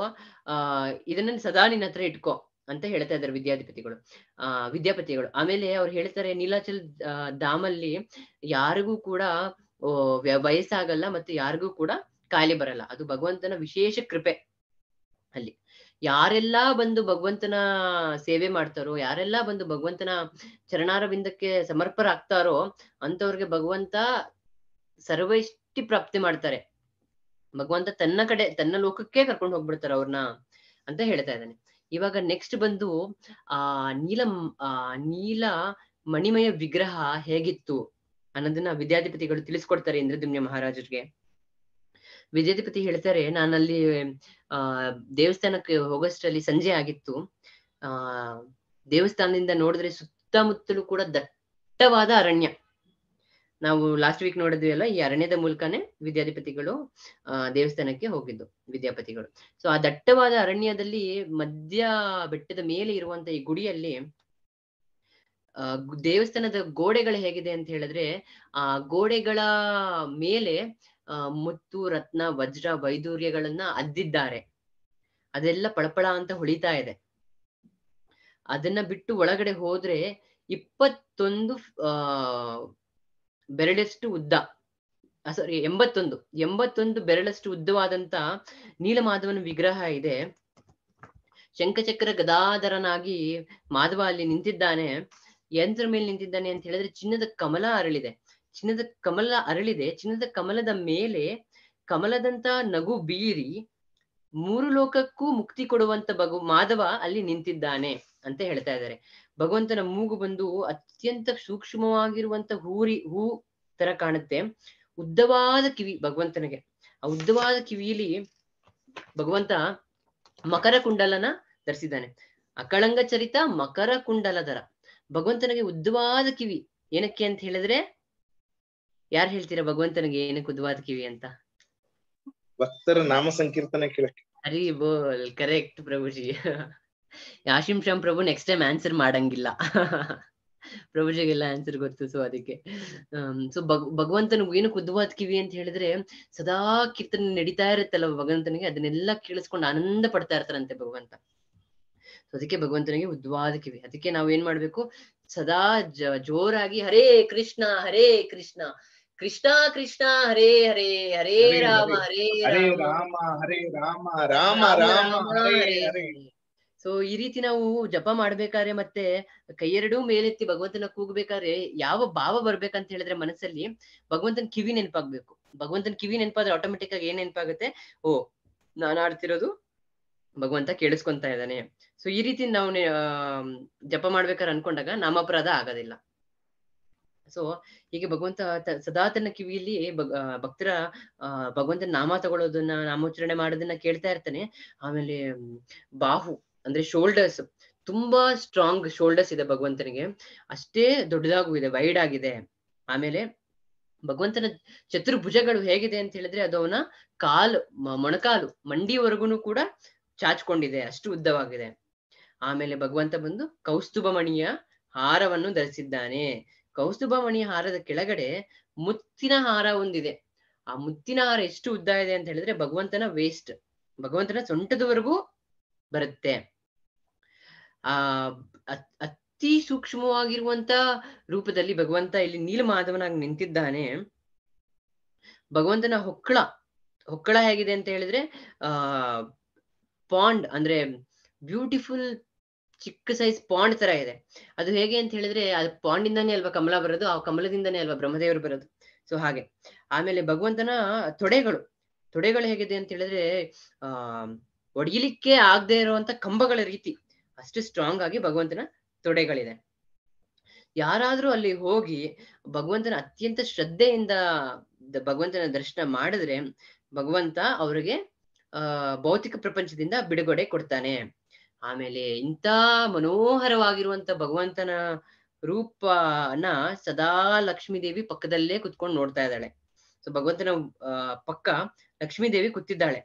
ಆ ಇದನ್ನ ಸದಾ ನಿನ್ನ ಹತ್ರ ಇಟ್ಕೋ ಅಂತ ಹೇಳ್ತಾ ಇದ್ದಾರೆ ವಿದ್ಯಾಧಿಪತಿಗಳು ಆ ವಿದ್ಯಾಪತಿಗಳು ಆಮೇಲೆ ಅವ್ರು ಹೇಳ್ತಾರೆ ನೀಲಾಚಲ್ ಧಾಮಲ್ಲಿ ಯಾರಿಗೂ ಕೂಡ ವಯಸ್ಸಾಗಲ್ಲ ಮತ್ತೆ ಯಾರಿಗೂ ಕೂಡ ಕಾಯಿಲೆ ಬರಲ್ಲ ಅದು ಭಗವಂತನ ವಿಶೇಷ ಕೃಪೆ ಅಲ್ಲಿ ಯಾರೆಲ್ಲಾ ಬಂದು ಭಗವಂತನ ಸೇವೆ ಮಾಡ್ತಾರೋ ಯಾರೆಲ್ಲಾ ಬಂದು ಭಗವಂತನ ಚರಣಾರವಿಂದಕ್ಕೆ ಸಮರ್ಪರಾಗ್ತಾರೋ ಅಂತವ್ರಿಗೆ ಭಗವಂತ ಸರ್ವೈ ಮುಕ್ತಿ ಪ್ರಾಪ್ತಿ ಮಾಡ್ತಾರೆ ಭಗವಂತ ತನ್ನ ಕಡೆ ತನ್ನ ಲೋಕಕ್ಕೆ ಕರ್ಕೊಂಡು ಹೋಗ್ಬಿಡ್ತಾರೆ ಅವ್ರನ್ನ ಅಂತ ಹೇಳ್ತಾ ಇದ್ದಾನೆ ಇವಾಗ ನೆಕ್ಸ್ಟ್ ಬಂದು ಆ ನೀಲ ಆ ನೀಲ ಮಣಿಮಯ ವಿಗ್ರಹ ಹೇಗಿತ್ತು ಅನ್ನೋದನ್ನ ವಿದ್ಯಾಧಿಪತಿಗಳು ತಿಳಿಸ್ಕೊಡ್ತಾರೆ ಇಂದ್ರದುಮ್ಯ ಮಹಾರಾಜರಿಗೆ ವಿದ್ಯಾಧಿಪತಿ ಹೇಳ್ತಾರೆ ನಾನಲ್ಲಿ ಆ ದೇವಸ್ಥಾನಕ್ಕೆ ಹೋಗೋಷ್ಟರಲ್ಲಿ ಸಂಜೆ ಆಗಿತ್ತು ಆ ದೇವಸ್ಥಾನದಿಂದ ನೋಡಿದ್ರೆ ಸುತ್ತಮುತ್ತಲೂ ಕೂಡ ದಟ್ಟವಾದ ಅರಣ್ಯ ನಾವು ಲಾಸ್ಟ್ ವೀಕ್ ನೋಡಿದ್ವಿ ಅಲ್ಲ ಈ ಅರಣ್ಯದ ಮೂಲಕನೇ ವಿದ್ಯಾಧಿಪತಿಗಳು ದೇವಸ್ಥಾನಕ್ಕೆ ಹೋಗಿದ್ದು ವಿದ್ಯಾಪತಿಗಳು ಸೊ ಆ ದಟ್ಟವಾದ ಅರಣ್ಯದಲ್ಲಿ ಮಧ್ಯ ಬೆಟ್ಟದ ಮೇಲೆ ಇರುವಂತ ಈ ಗುಡಿಯಲ್ಲಿ ದೇವಸ್ಥಾನದ ಗೋಡೆಗಳು ಹೇಗಿದೆ ಅಂತ ಹೇಳಿದ್ರೆ ಆ ಗೋಡೆಗಳ ಮೇಲೆ ಮುತ್ತು ರತ್ನ ವಜ್ರ ವೈದೂರ್ಯಗಳನ್ನ ಅದ್ದಿದ್ದಾರೆ ಅದೆಲ್ಲ ಪಳಪಳ ಅಂತ ಹೊಳಿತಾ ಇದೆ ಅದನ್ನ ಬಿಟ್ಟು ಒಳಗಡೆ ಹೋದ್ರೆ ಇಪ್ಪತ್ತೊಂದು ಆ ಬೆರಳಷ್ಟು ಉದ್ದ ಸಾರಿ ಎಂಬತ್ತೊಂದು ಎಂಬತ್ತೊಂದು ಬೆರಳಷ್ಟು ಉದ್ದವಾದಂತ ನೀಲಮಾಧವನ ವಿಗ್ರಹ ಇದೆ ಶಂಕಚಕ್ರ ಗದಾಧರನಾಗಿ ಮಾಧವ ಅಲ್ಲಿ ನಿಂತಿದ್ದಾನೆ ಯಂತ್ರ ಮೇಲೆ ನಿಂತಿದ್ದಾನೆ ಅಂತ ಹೇಳಿದ್ರೆ ಚಿನ್ನದ ಕಮಲ ಅರಳಿದೆ ಚಿನ್ನದ ಕಮಲ ಅರಳಿದೆ ಚಿನ್ನದ ಕಮಲದ ಮೇಲೆ ಕಮಲದಂತ ನಗು ಬೀರಿ ಮೂರು ಲೋಕಕ್ಕೂ ಮುಕ್ತಿ ಕೊಡುವಂತ ಬಗು ಮಾಧವ ಅಲ್ಲಿ ನಿಂತಿದ್ದಾನೆ ಅಂತ ಹೇಳ್ತಾ ಇದ್ದಾರೆ ಭಗವಂತನ ಮೂಗು ಬಂದು ಅತ್ಯಂತ ಸೂಕ್ಷ್ಮವಾಗಿರುವಂತ ಹೂರಿ ಹೂ ತರ ಕಾಣುತ್ತೆ ಉದ್ದವಾದ ಕಿವಿ ಭಗವಂತನಿಗೆ ಆ ಉದ್ದವಾದ ಕಿವಿಯಲ್ಲಿ ಭಗವಂತ ಮಕರ ಕುಂಡಲನ ಧರಿಸಿದ್ದಾನೆ ಅಕಳಂಗ ಚರಿತ ಮಕರ ಕುಂಡಲ ದರ ಭಗವಂತನಿಗೆ ಉದ್ದವಾದ ಕಿವಿ ಏನಕ್ಕೆ ಅಂತ ಹೇಳಿದ್ರೆ ಯಾರು ಹೇಳ್ತೀರಾ ಭಗವಂತನಿಗೆ ಏನಕ್ಕೆ ಉದ್ದವಾದ ಕಿವಿ ಅಂತ ಭಕ್ತರ ನಾಮ ಸಂಕೀರ್ತನೆ ಕೇಳಕ್ಕೆ ಹರಿ ಬೋಲ್ ಕರೆಕ್ಟ್ ಪ್ರಭುಜಿ ಯಾಶಿಂ Shyam Prabhu next time answer ಮಾಡಂಗಿಲ್ಲ ಪ್ರಭುಜಿಗೆಲ್ಲ ಆನ್ಸರ್ ಗೊತ್ತು ಸೊ ಅದಕ್ಕೆ ಸೊ ಭಗವಂತನ ಏನು ಕುದ್ವಾದ್ ಕಿವಿ ಅಂತ ಹೇಳಿದ್ರೆ ಸದಾ ಕೀರ್ತನೆ ನಡೀತಾ ಇರುತ್ತಲ್ಲ ಭಗವಂತನಿಗೆ ಅದನ್ನೆಲ್ಲ ಕೇಳಿಸ್ಕೊಂಡು ಆನಂದ ಪಡ್ತಾ ಇರ್ತಾರಂತೆ ಭಗವಂತ ಸೊ ಅದಕ್ಕೆ ಭಗವಂತನಿಗೆ ಉದ್ವಾದ ಕಿವಿ ಅದಕ್ಕೆ ನಾವ್ ಏನ್ ಮಾಡ್ಬೇಕು ಸದಾ ಜ ಜೋರಾಗಿ ಹರೇ ಕೃಷ್ಣ ಹರೇ ಕೃಷ್ಣ ಕೃಷ್ಣ ಕೃಷ್ಣ ಹರೇ ಹರೇ ಹರೇ ರಾಮ ಹರೇ ರಾಮ ಹರೇ ರಾಮ ರಾಮ ರಾಮ ಹರೇ ಸೊ ಈ ರೀತಿ ನಾವು ಜಪ ಮಾಡ್ಬೇಕಾದ್ರೆ ಮತ್ತೆ ಕೈಯೆರಡೂ ಮೇಲೆತ್ತಿ ಭಗವಂತನ ಕೂಗ್ಬೇಕಾದ್ರೆ ಯಾವ ಭಾವ ಬರ್ಬೇಕಂತ ಹೇಳಿದ್ರೆ ಮನಸ್ಸಲ್ಲಿ ಭಗವಂತನ ಕಿವಿ ನೆನಪಾಗ್ಬೇಕು ಭಗವಂತನ ಕಿವಿ ನೆನಪಾದ್ರೆ ಆಟೋಮೆಟಿಕ್ ಆಗಿ ಏನ್ ನೆನಪಾಗುತ್ತೆ ಓ ನಾನು ಆಡ್ತಿರೋದು ಭಗವಂತ ಕೇಳಿಸ್ಕೊಂತ ಇದ್ದಾನೆ ಸೊ ಈ ರೀತಿ ನಾವು ಜಪ ಮಾಡ್ಬೇಕಾದ್ರೆ ಅನ್ಕೊಂಡಾಗ ನಾಮಪರಾಧ ಆಗೋದಿಲ್ಲ ಸೊ ಹೀಗೆ ಭಗವಂತ ಸದಾ ತನ್ನ ಕಿವಿಯಲ್ಲಿ ಭಕ್ತರ ಭಗವಂತನ ನಾಮ ತಗೊಳ್ಳೋದನ್ನ ನಾಮೋಚರಣೆ ಮಾಡೋದನ್ನ ಕೇಳ್ತಾ ಇರ್ತಾನೆ ಆಮೇಲೆ ಬಾಹು ಅಂದ್ರೆ ಶೋಲ್ಡರ್ಸ್ ತುಂಬಾ ಸ್ಟ್ರಾಂಗ್ ಶೋಲ್ಡರ್ಸ್ ಇದೆ ಭಗವಂತನಿಗೆ ಅಷ್ಟೇ ದೊಡ್ಡದಾಗೂ ಇದೆ ವೈಡ್ ಆಗಿದೆ ಆಮೇಲೆ ಭಗವಂತನ ಚತುರ್ಭುಜಗಳು ಹೇಗಿದೆ ಅಂತ ಹೇಳಿದ್ರೆ ಅದು ಅವನ ಕಾಲು ಮೊಣಕಾಲು ಮಂಡಿವರೆಗೂ ಕೂಡ ಚಾಚ್ಕೊಂಡಿದೆ ಅಷ್ಟು ಉದ್ದವಾಗಿದೆ ಆಮೇಲೆ ಭಗವಂತ ಬಂದು ಕೌಸ್ತುಭಮಣಿಯ ಹಾರವನ್ನು ಧರಿಸಿದ್ದಾನೆ ಕೌಸ್ತುಭಮಣಿಯ ಹಾರದ ಕೆಳಗಡೆ ಮುತ್ತಿನ ಹಾರ ಒಂದಿದೆ ಆ ಮುತ್ತಿನ ಹಾರ ಎಷ್ಟು ಉದ್ದ ಇದೆ ಅಂತ ಹೇಳಿದ್ರೆ ಭಗವಂತನ ವೇಸ್ಟ್ ಭಗವಂತನ ಸೊಂಟದವರೆಗೂ ಬರುತ್ತೆ ಆ ಅತಿ ಸೂಕ್ಷ್ಮವಾಗಿರುವಂತ ರೂಪದಲ್ಲಿ ಭಗವಂತ ಇಲ್ಲಿ ನೀಲಮಾಧವನಾಗಿ ನಿಂತಿದ್ದಾನೆ ಭಗವಂತನ ಹೊಕ್ಕಳ ಹೊಕ್ಕಳ ಹೇಗಿದೆ ಅಂತ ಹೇಳಿದ್ರೆ ಆ ಪಾಂಡ್ ಅಂದ್ರೆ ಬ್ಯೂಟಿಫುಲ್ ಚಿಕ್ಕ ಸೈಜ್ ಪಾಂಡ್ ತರ ಇದೆ ಅದು ಹೇಗೆ ಅಂತ ಹೇಳಿದ್ರೆ ಅದು ಪಾಂಡಿಂದಾನೇ ಅಲ್ವಾ ಕಮಲ ಬರೋದು ಆ ಕಮಲದಿಂದಾನೇ ಅಲ್ವಾ ಬ್ರಹ್ಮದೇವರು ಬರೋದು ಸೊ ಹಾಗೆ ಆಮೇಲೆ ಭಗವಂತನ ತೊಡೆಗಳು ತೊಡೆಗಳು ಹೇಗಿದೆ ಅಂತ ಹೇಳಿದ್ರೆ ಆ ಒಡೆಯಲಿಕ್ಕೆ ಆಗದೆ ಇರುವಂತ ಕಂಬಗಳ ರೀತಿ ಅಷ್ಟು ಸ್ಟ್ರಾಂಗ್ ಆಗಿ ಭಗವಂತನ ತೊಡೆಗಳಿದೆ ಯಾರಾದ್ರೂ ಅಲ್ಲಿ ಹೋಗಿ ಭಗವಂತನ ಅತ್ಯಂತ ಶ್ರದ್ಧೆಯಿಂದ ಭಗವಂತನ ದರ್ಶನ ಮಾಡಿದ್ರೆ ಭಗವಂತ ಅವ್ರಿಗೆ ಆ ಭೌತಿಕ ಪ್ರಪಂಚದಿಂದ ಬಿಡುಗಡೆ ಕೊಡ್ತಾನೆ ಆಮೇಲೆ ಇಂಥ ಮನೋಹರವಾಗಿರುವಂತ ಭಗವಂತನ ರೂಪನ ಸದಾ ಲಕ್ಷ್ಮೀ ದೇವಿ ಪಕ್ಕದಲ್ಲೇ ಕುತ್ಕೊಂಡು ನೋಡ್ತಾ ಇದ್ದಾಳೆ ಸೊ ಭಗವಂತನ ಪಕ್ಕ ಲಕ್ಷ್ಮೀ ದೇವಿ ಕೂತಿದ್ದಾಳೆ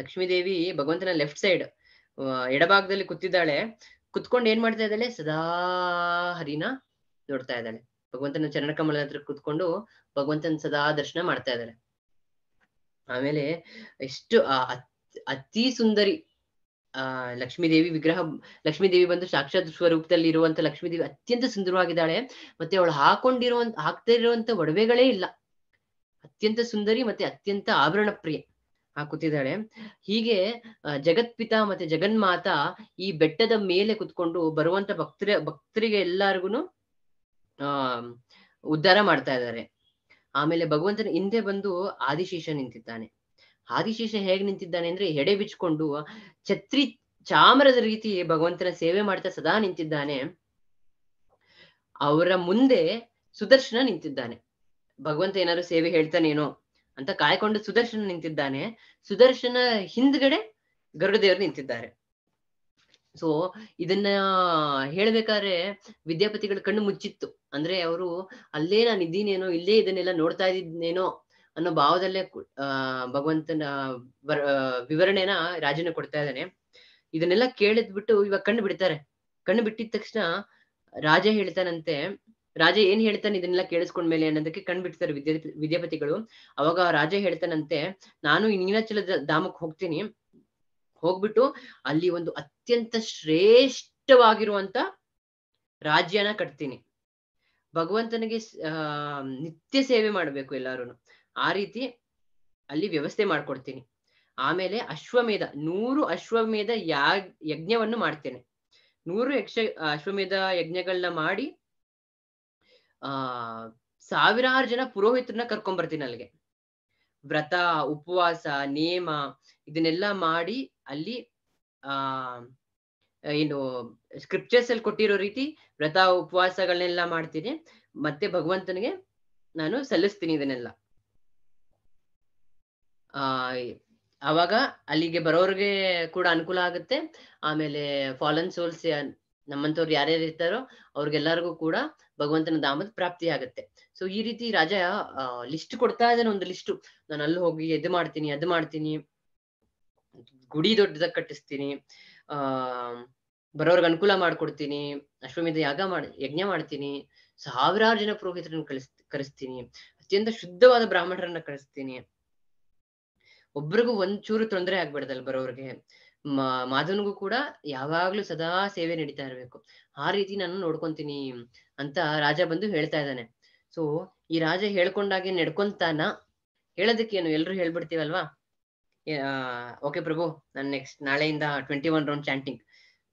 ಲಕ್ಷ್ಮೀ ದೇವಿ ಭಗವಂತನ ಲೆಫ್ಟ್ ಸೈಡ್ ಎಡಭಾಗದಲ್ಲಿ ಕೂತಿದ್ದಾಳೆ ಕುತ್ಕೊಂಡು ಏನ್ ಮಾಡ್ತಾ ಇದ್ದಾಳೆ ಸದಾ ಹರಿನ ನೋಡ್ತಾ ಇದ್ದಾಳೆ ಭಗವಂತನ ಚರಣ ಹತ್ರ ಕುತ್ಕೊಂಡು ಭಗವಂತನ ಸದಾ ದರ್ಶನ ಮಾಡ್ತಾ ಇದ್ದಾಳೆ ಆಮೇಲೆ ಎಷ್ಟು ಅತಿ ಸುಂದರಿ ಆ ಲಕ್ಷ್ಮೀದೇವಿ ವಿಗ್ರಹ ಲಕ್ಷ್ಮೀದೇವಿ ಬಂದು ಸಾಕ್ಷಾತ್ ಸ್ವರೂಪದಲ್ಲಿ ಇರುವಂತ ಲಕ್ಷ್ಮೀದೇವಿ ಅತ್ಯಂತ ಸುಂದರವಾಗಿದ್ದಾಳೆ ಮತ್ತೆ ಅವಳು ಹಾಕೊಂಡಿರುವಂತ ಹಾಕ್ತಾ ಇರುವಂತ ಒಡವೆಗಳೇ ಇಲ್ಲ ಅತ್ಯಂತ ಸುಂದರಿ ಮತ್ತೆ ಅತ್ಯಂತ ಆಭರಣ ಪ್ರಿಯ ಕೂತಿದ್ದಾಳೆ ಹೀಗೆ ಜಗತ್ಪಿತಾ ಮತ್ತೆ ಜಗನ್ಮಾತ ಈ ಬೆಟ್ಟದ ಮೇಲೆ ಕುತ್ಕೊಂಡು ಬರುವಂತ ಭಕ್ತರ ಭಕ್ತರಿಗೆ ಎಲ್ಲಾರ್ಗುನು ಆ ಉದ್ಧಾರ ಮಾಡ್ತಾ ಇದ್ದಾರೆ ಆಮೇಲೆ ಭಗವಂತನ ಹಿಂದೆ ಬಂದು ಆದಿಶೇಷ ನಿಂತಿದ್ದಾನೆ ಆದಿಶೇಷ ಹೇಗೆ ನಿಂತಿದ್ದಾನೆ ಅಂದ್ರೆ ಎಡೆ ಬಿಚ್ಕೊಂಡು ಛತ್ರಿ ಚಾಮರದ ರೀತಿ ಭಗವಂತನ ಸೇವೆ ಮಾಡ್ತಾ ಸದಾ ನಿಂತಿದ್ದಾನೆ ಅವರ ಮುಂದೆ ಸುದರ್ಶನ ನಿಂತಿದ್ದಾನೆ ಭಗವಂತ ಏನಾದ್ರು ಸೇವೆ ಹೇಳ್ತಾನೇನೋ ಅಂತ ಕಾಯ್ಕೊಂಡು ಸುದರ್ಶನ ನಿಂತಿದ್ದಾನೆ ಸುದರ್ಶನ ಹಿಂದ್ಗಡೆ ಗರುಡದೇವರು ನಿಂತಿದ್ದಾರೆ ಸೊ ಇದನ್ನ ಹೇಳ್ಬೇಕಾದ್ರೆ ವಿದ್ಯಾಪತಿಗಳ ಕಣ್ಣು ಮುಚ್ಚಿತ್ತು ಅಂದ್ರೆ ಅವರು ಅಲ್ಲೇ ನಾನು ಇದ್ದೀನೇನೋ ಇಲ್ಲೇ ಇದನ್ನೆಲ್ಲ ನೋಡ್ತಾ ಇದ್ದೀನೇನೋ ಅನ್ನೋ ಭಾವದಲ್ಲೇ ಭಗವಂತನ ವಿವರಣೆನ ರಾಜನ ಕೊಡ್ತಾ ಇದ್ದಾನೆ ಇದನ್ನೆಲ್ಲ ಕೇಳಿದ್ಬಿಟ್ಟು ಇವಾಗ ಕಣ್ಣು ಬಿಡ್ತಾರೆ ಕಣ್ಣು ಬಿಟ್ಟಿದ ತಕ್ಷಣ ರಾಜ ಹೇಳ್ತಾನಂತೆ ರಾಜ ಏನ್ ಹೇಳ್ತಾನೆ ಇದನ್ನೆಲ್ಲ ಮೇಲೆ ಅನ್ನೋದಕ್ಕೆ ಕಣ್ಬಿಡ್ತಾರೆ ವಿದ್ಯಾ ವಿದ್ಯಾಪತಿಗಳು ಅವಾಗ ರಾಜ ಹೇಳ್ತಾನಂತೆ ನಾನು ನೀನಾಚಲ ಧಾಮಕ್ ಹೋಗ್ತೀನಿ ಹೋಗ್ಬಿಟ್ಟು ಅಲ್ಲಿ ಒಂದು ಅತ್ಯಂತ ಶ್ರೇಷ್ಠವಾಗಿರುವಂತ ರಾಜ್ಯನ ಕಟ್ತೀನಿ ಭಗವಂತನಿಗೆ ನಿತ್ಯ ಸೇವೆ ಮಾಡ್ಬೇಕು ಎಲ್ಲಾರು ಆ ರೀತಿ ಅಲ್ಲಿ ವ್ಯವಸ್ಥೆ ಮಾಡ್ಕೊಡ್ತೀನಿ ಆಮೇಲೆ ಅಶ್ವಮೇಧ ನೂರು ಅಶ್ವಮೇಧ ಯಾ ಯಜ್ಞವನ್ನು ಮಾಡ್ತೇನೆ ನೂರು ಯಕ್ಷ ಅಶ್ವಮೇಧ ಯಜ್ಞಗಳನ್ನ ಮಾಡಿ ಆ ಸಾವಿರಾರು ಜನ ಪುರೋಹಿತರನ್ನ ಕರ್ಕೊಂಡ್ಬರ್ತೀನಿ ಅಲ್ಲಿಗೆ ವ್ರತ ಉಪವಾಸ ನೇಮ ಇದನ್ನೆಲ್ಲ ಮಾಡಿ ಅಲ್ಲಿ ಆ ಏನು ಸ್ಕ್ರಿಪ್ಚರ್ಸ್ ಅಲ್ಲಿ ಕೊಟ್ಟಿರೋ ರೀತಿ ವ್ರತ ಉಪವಾಸಗಳನ್ನೆಲ್ಲ ಮಾಡ್ತೀನಿ ಮತ್ತೆ ಭಗವಂತನಿಗೆ ನಾನು ಸಲ್ಲಿಸ್ತೀನಿ ಇದನ್ನೆಲ್ಲ ಆ ಅವಾಗ ಅಲ್ಲಿಗೆ ಬರೋರಿಗೆ ಕೂಡ ಅನುಕೂಲ ಆಗುತ್ತೆ ಆಮೇಲೆ ಫಾಲನ್ ಸೋಲ್ಸ್ ನಮ್ಮಂತವ್ರು ಯಾರ್ಯಾರು ಇರ್ತಾರೋ ಅವ್ರಿಗೆಲ್ಲರಿಗೂ ಕೂಡ ಭಗವಂತನ ಧಾಮದ ಪ್ರಾಪ್ತಿ ಆಗುತ್ತೆ ಸೊ ಈ ರೀತಿ ರಾಜ ಲಿಸ್ಟ್ ಕೊಡ್ತಾ ಇದ್ದಾನೆ ಒಂದು ಲಿಸ್ಟ್ ನಾನು ಅಲ್ಲಿ ಹೋಗಿ ಎದ್ ಮಾಡ್ತೀನಿ ಅದ್ ಮಾಡ್ತೀನಿ ಗುಡಿ ದೊಡ್ಡದಾಗ ಕಟ್ಟಿಸ್ತೀನಿ ಆ ಬರೋರ್ಗ ಅನುಕೂಲ ಮಾಡ್ಕೊಡ್ತೀನಿ ಅಶ್ವಮೇಧ ಯಾಗ ಮಾಡ ಯಜ್ಞ ಮಾಡ್ತೀನಿ ಸಾವಿರಾರು ಜನ ಪುರೋಹಿತರನ್ನ ಕಳಿಸ್ ಕರೆಸ್ತೀನಿ ಅತ್ಯಂತ ಶುದ್ಧವಾದ ಬ್ರಾಹ್ಮಣರನ್ನ ಕಳಿಸ್ತೀನಿ ಒಬ್ರಿಗೂ ಒಂದ್ ಚೂರು ತೊಂದರೆ ಆಗ್ಬಿಡದಲ್ ಬರೋರ್ಗೆ ಮಾಧವನಿಗೂ ಕೂಡ ಯಾವಾಗ್ಲೂ ಸದಾ ಸೇವೆ ನಡೀತಾ ಇರ್ಬೇಕು ಆ ರೀತಿ ನಾನು ನೋಡ್ಕೊಂತೀನಿ ಅಂತ ರಾಜ ಬಂದು ಹೇಳ್ತಾ ಇದ್ದಾನೆ ಸೊ ಈ ರಾಜ ಹೇಳ್ಕೊಂಡಾಗೆ ನಡ್ಕೊಂತಾನ ಹೇಳೋದಕ್ಕೇನು ಎಲ್ರು ಹೇಳ್ಬಿಡ್ತೀವಲ್ವಾ ಓಕೆ ಪ್ರಭು ನಾನು ನೆಕ್ಸ್ಟ್ ನಾಳೆಯಿಂದ twenty one round chanting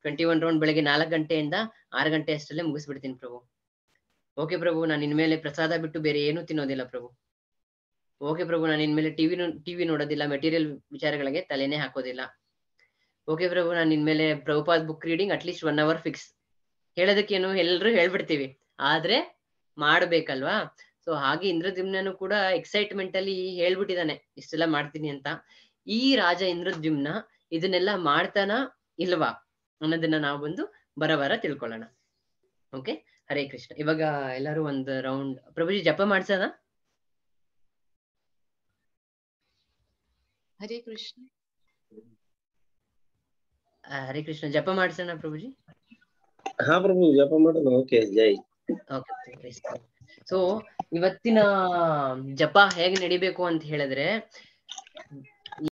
twenty one round ಬೆಳಗ್ಗೆ ನಾಲ್ಕು ಗಂಟೆಯಿಂದ ಆರು ಗಂಟೆ ಅಷ್ಟರಲ್ಲೇ ಮುಗಿಸ್ಬಿಡ್ತೀನಿ ಪ್ರಭು ಓಕೆ ಪ್ರಭು ನಾನು ಇನ್ಮೇಲೆ ಪ್ರಸಾದ ಬಿಟ್ಟು ಬೇರೆ ಏನೂ ತಿನ್ನೋದಿಲ್ಲ ಪ್ರಭು ಓಕೆ ಪ್ರಭು ನಾನು ಇನ್ಮೇಲೆ ಟಿವಿ ಟಿವಿ ನೋಡೋದಿಲ್ಲ ಮೆಟೀರಿಯಲ್ ವಿಚಾರಗಳಿಗೆ ತಲೆನೇ ಹಾಕೋದಿಲ್ಲ ಓಕೆ ಪ್ರಭು ನಾನು ಇನ್ಮೇಲೆ Prabhupad book reading at least one hour fix ಹೇಳೋದಕ್ಕೇನು ಎಲ್ರು ಹೇಳ್ಬಿಡ್ತೀವಿ ಆದ್ರೆ ಮಾಡ್ಬೇಕಲ್ವಾ ಸೊ ಹಾಗೆ ಇಂದ್ರದ್ಯುಮ್ನನು ಕೂಡ ಎಕ್ಸೈಟ್ಮೆಂಟ್ ಅಲ್ಲಿ ಹೇಳ್ಬಿಟ್ಟಿದಾನೆ ಇಷ್ಟೆಲ್ಲ ಮಾಡ್ತೀನಿ ಅಂತ ಈ ರಾಜ ಇಂದ್ರದ್ಯುಮ್ನ ಇದನ್ನೆಲ್ಲ ಮಾಡ್ತಾನ ಇಲ್ವಾ ಅನ್ನೋದನ್ನ ನಾವು ಬಂದು ಬರವರ ತಿಳ್ಕೊಳ್ಳೋಣ ಓಕೆ ಹರೇ ಕೃಷ್ಣ ಇವಾಗ ಎಲ್ಲರೂ ಒಂದು ರೌಂಡ್ ಪ್ರಭುಜಿ ಜಪ ಮಾಡ್ಸದ ಹರೇ ಕೃಷ್ಣ ಹರೇ ಕೃಷ್ಣ ಜಪ ಮಾಡ್ಸೋಣ ಪ್ರಭುಜಿ ಹಾ ಪ್ರಭು ಜಪ ಮಾಡೋದು ಓಕೆ ಜೈ ಸೊ ಇವತ್ತಿನ ಜಪ ಹೇಗೆ ನಡಿಬೇಕು ಅಂತ ಹೇಳಿದ್ರೆ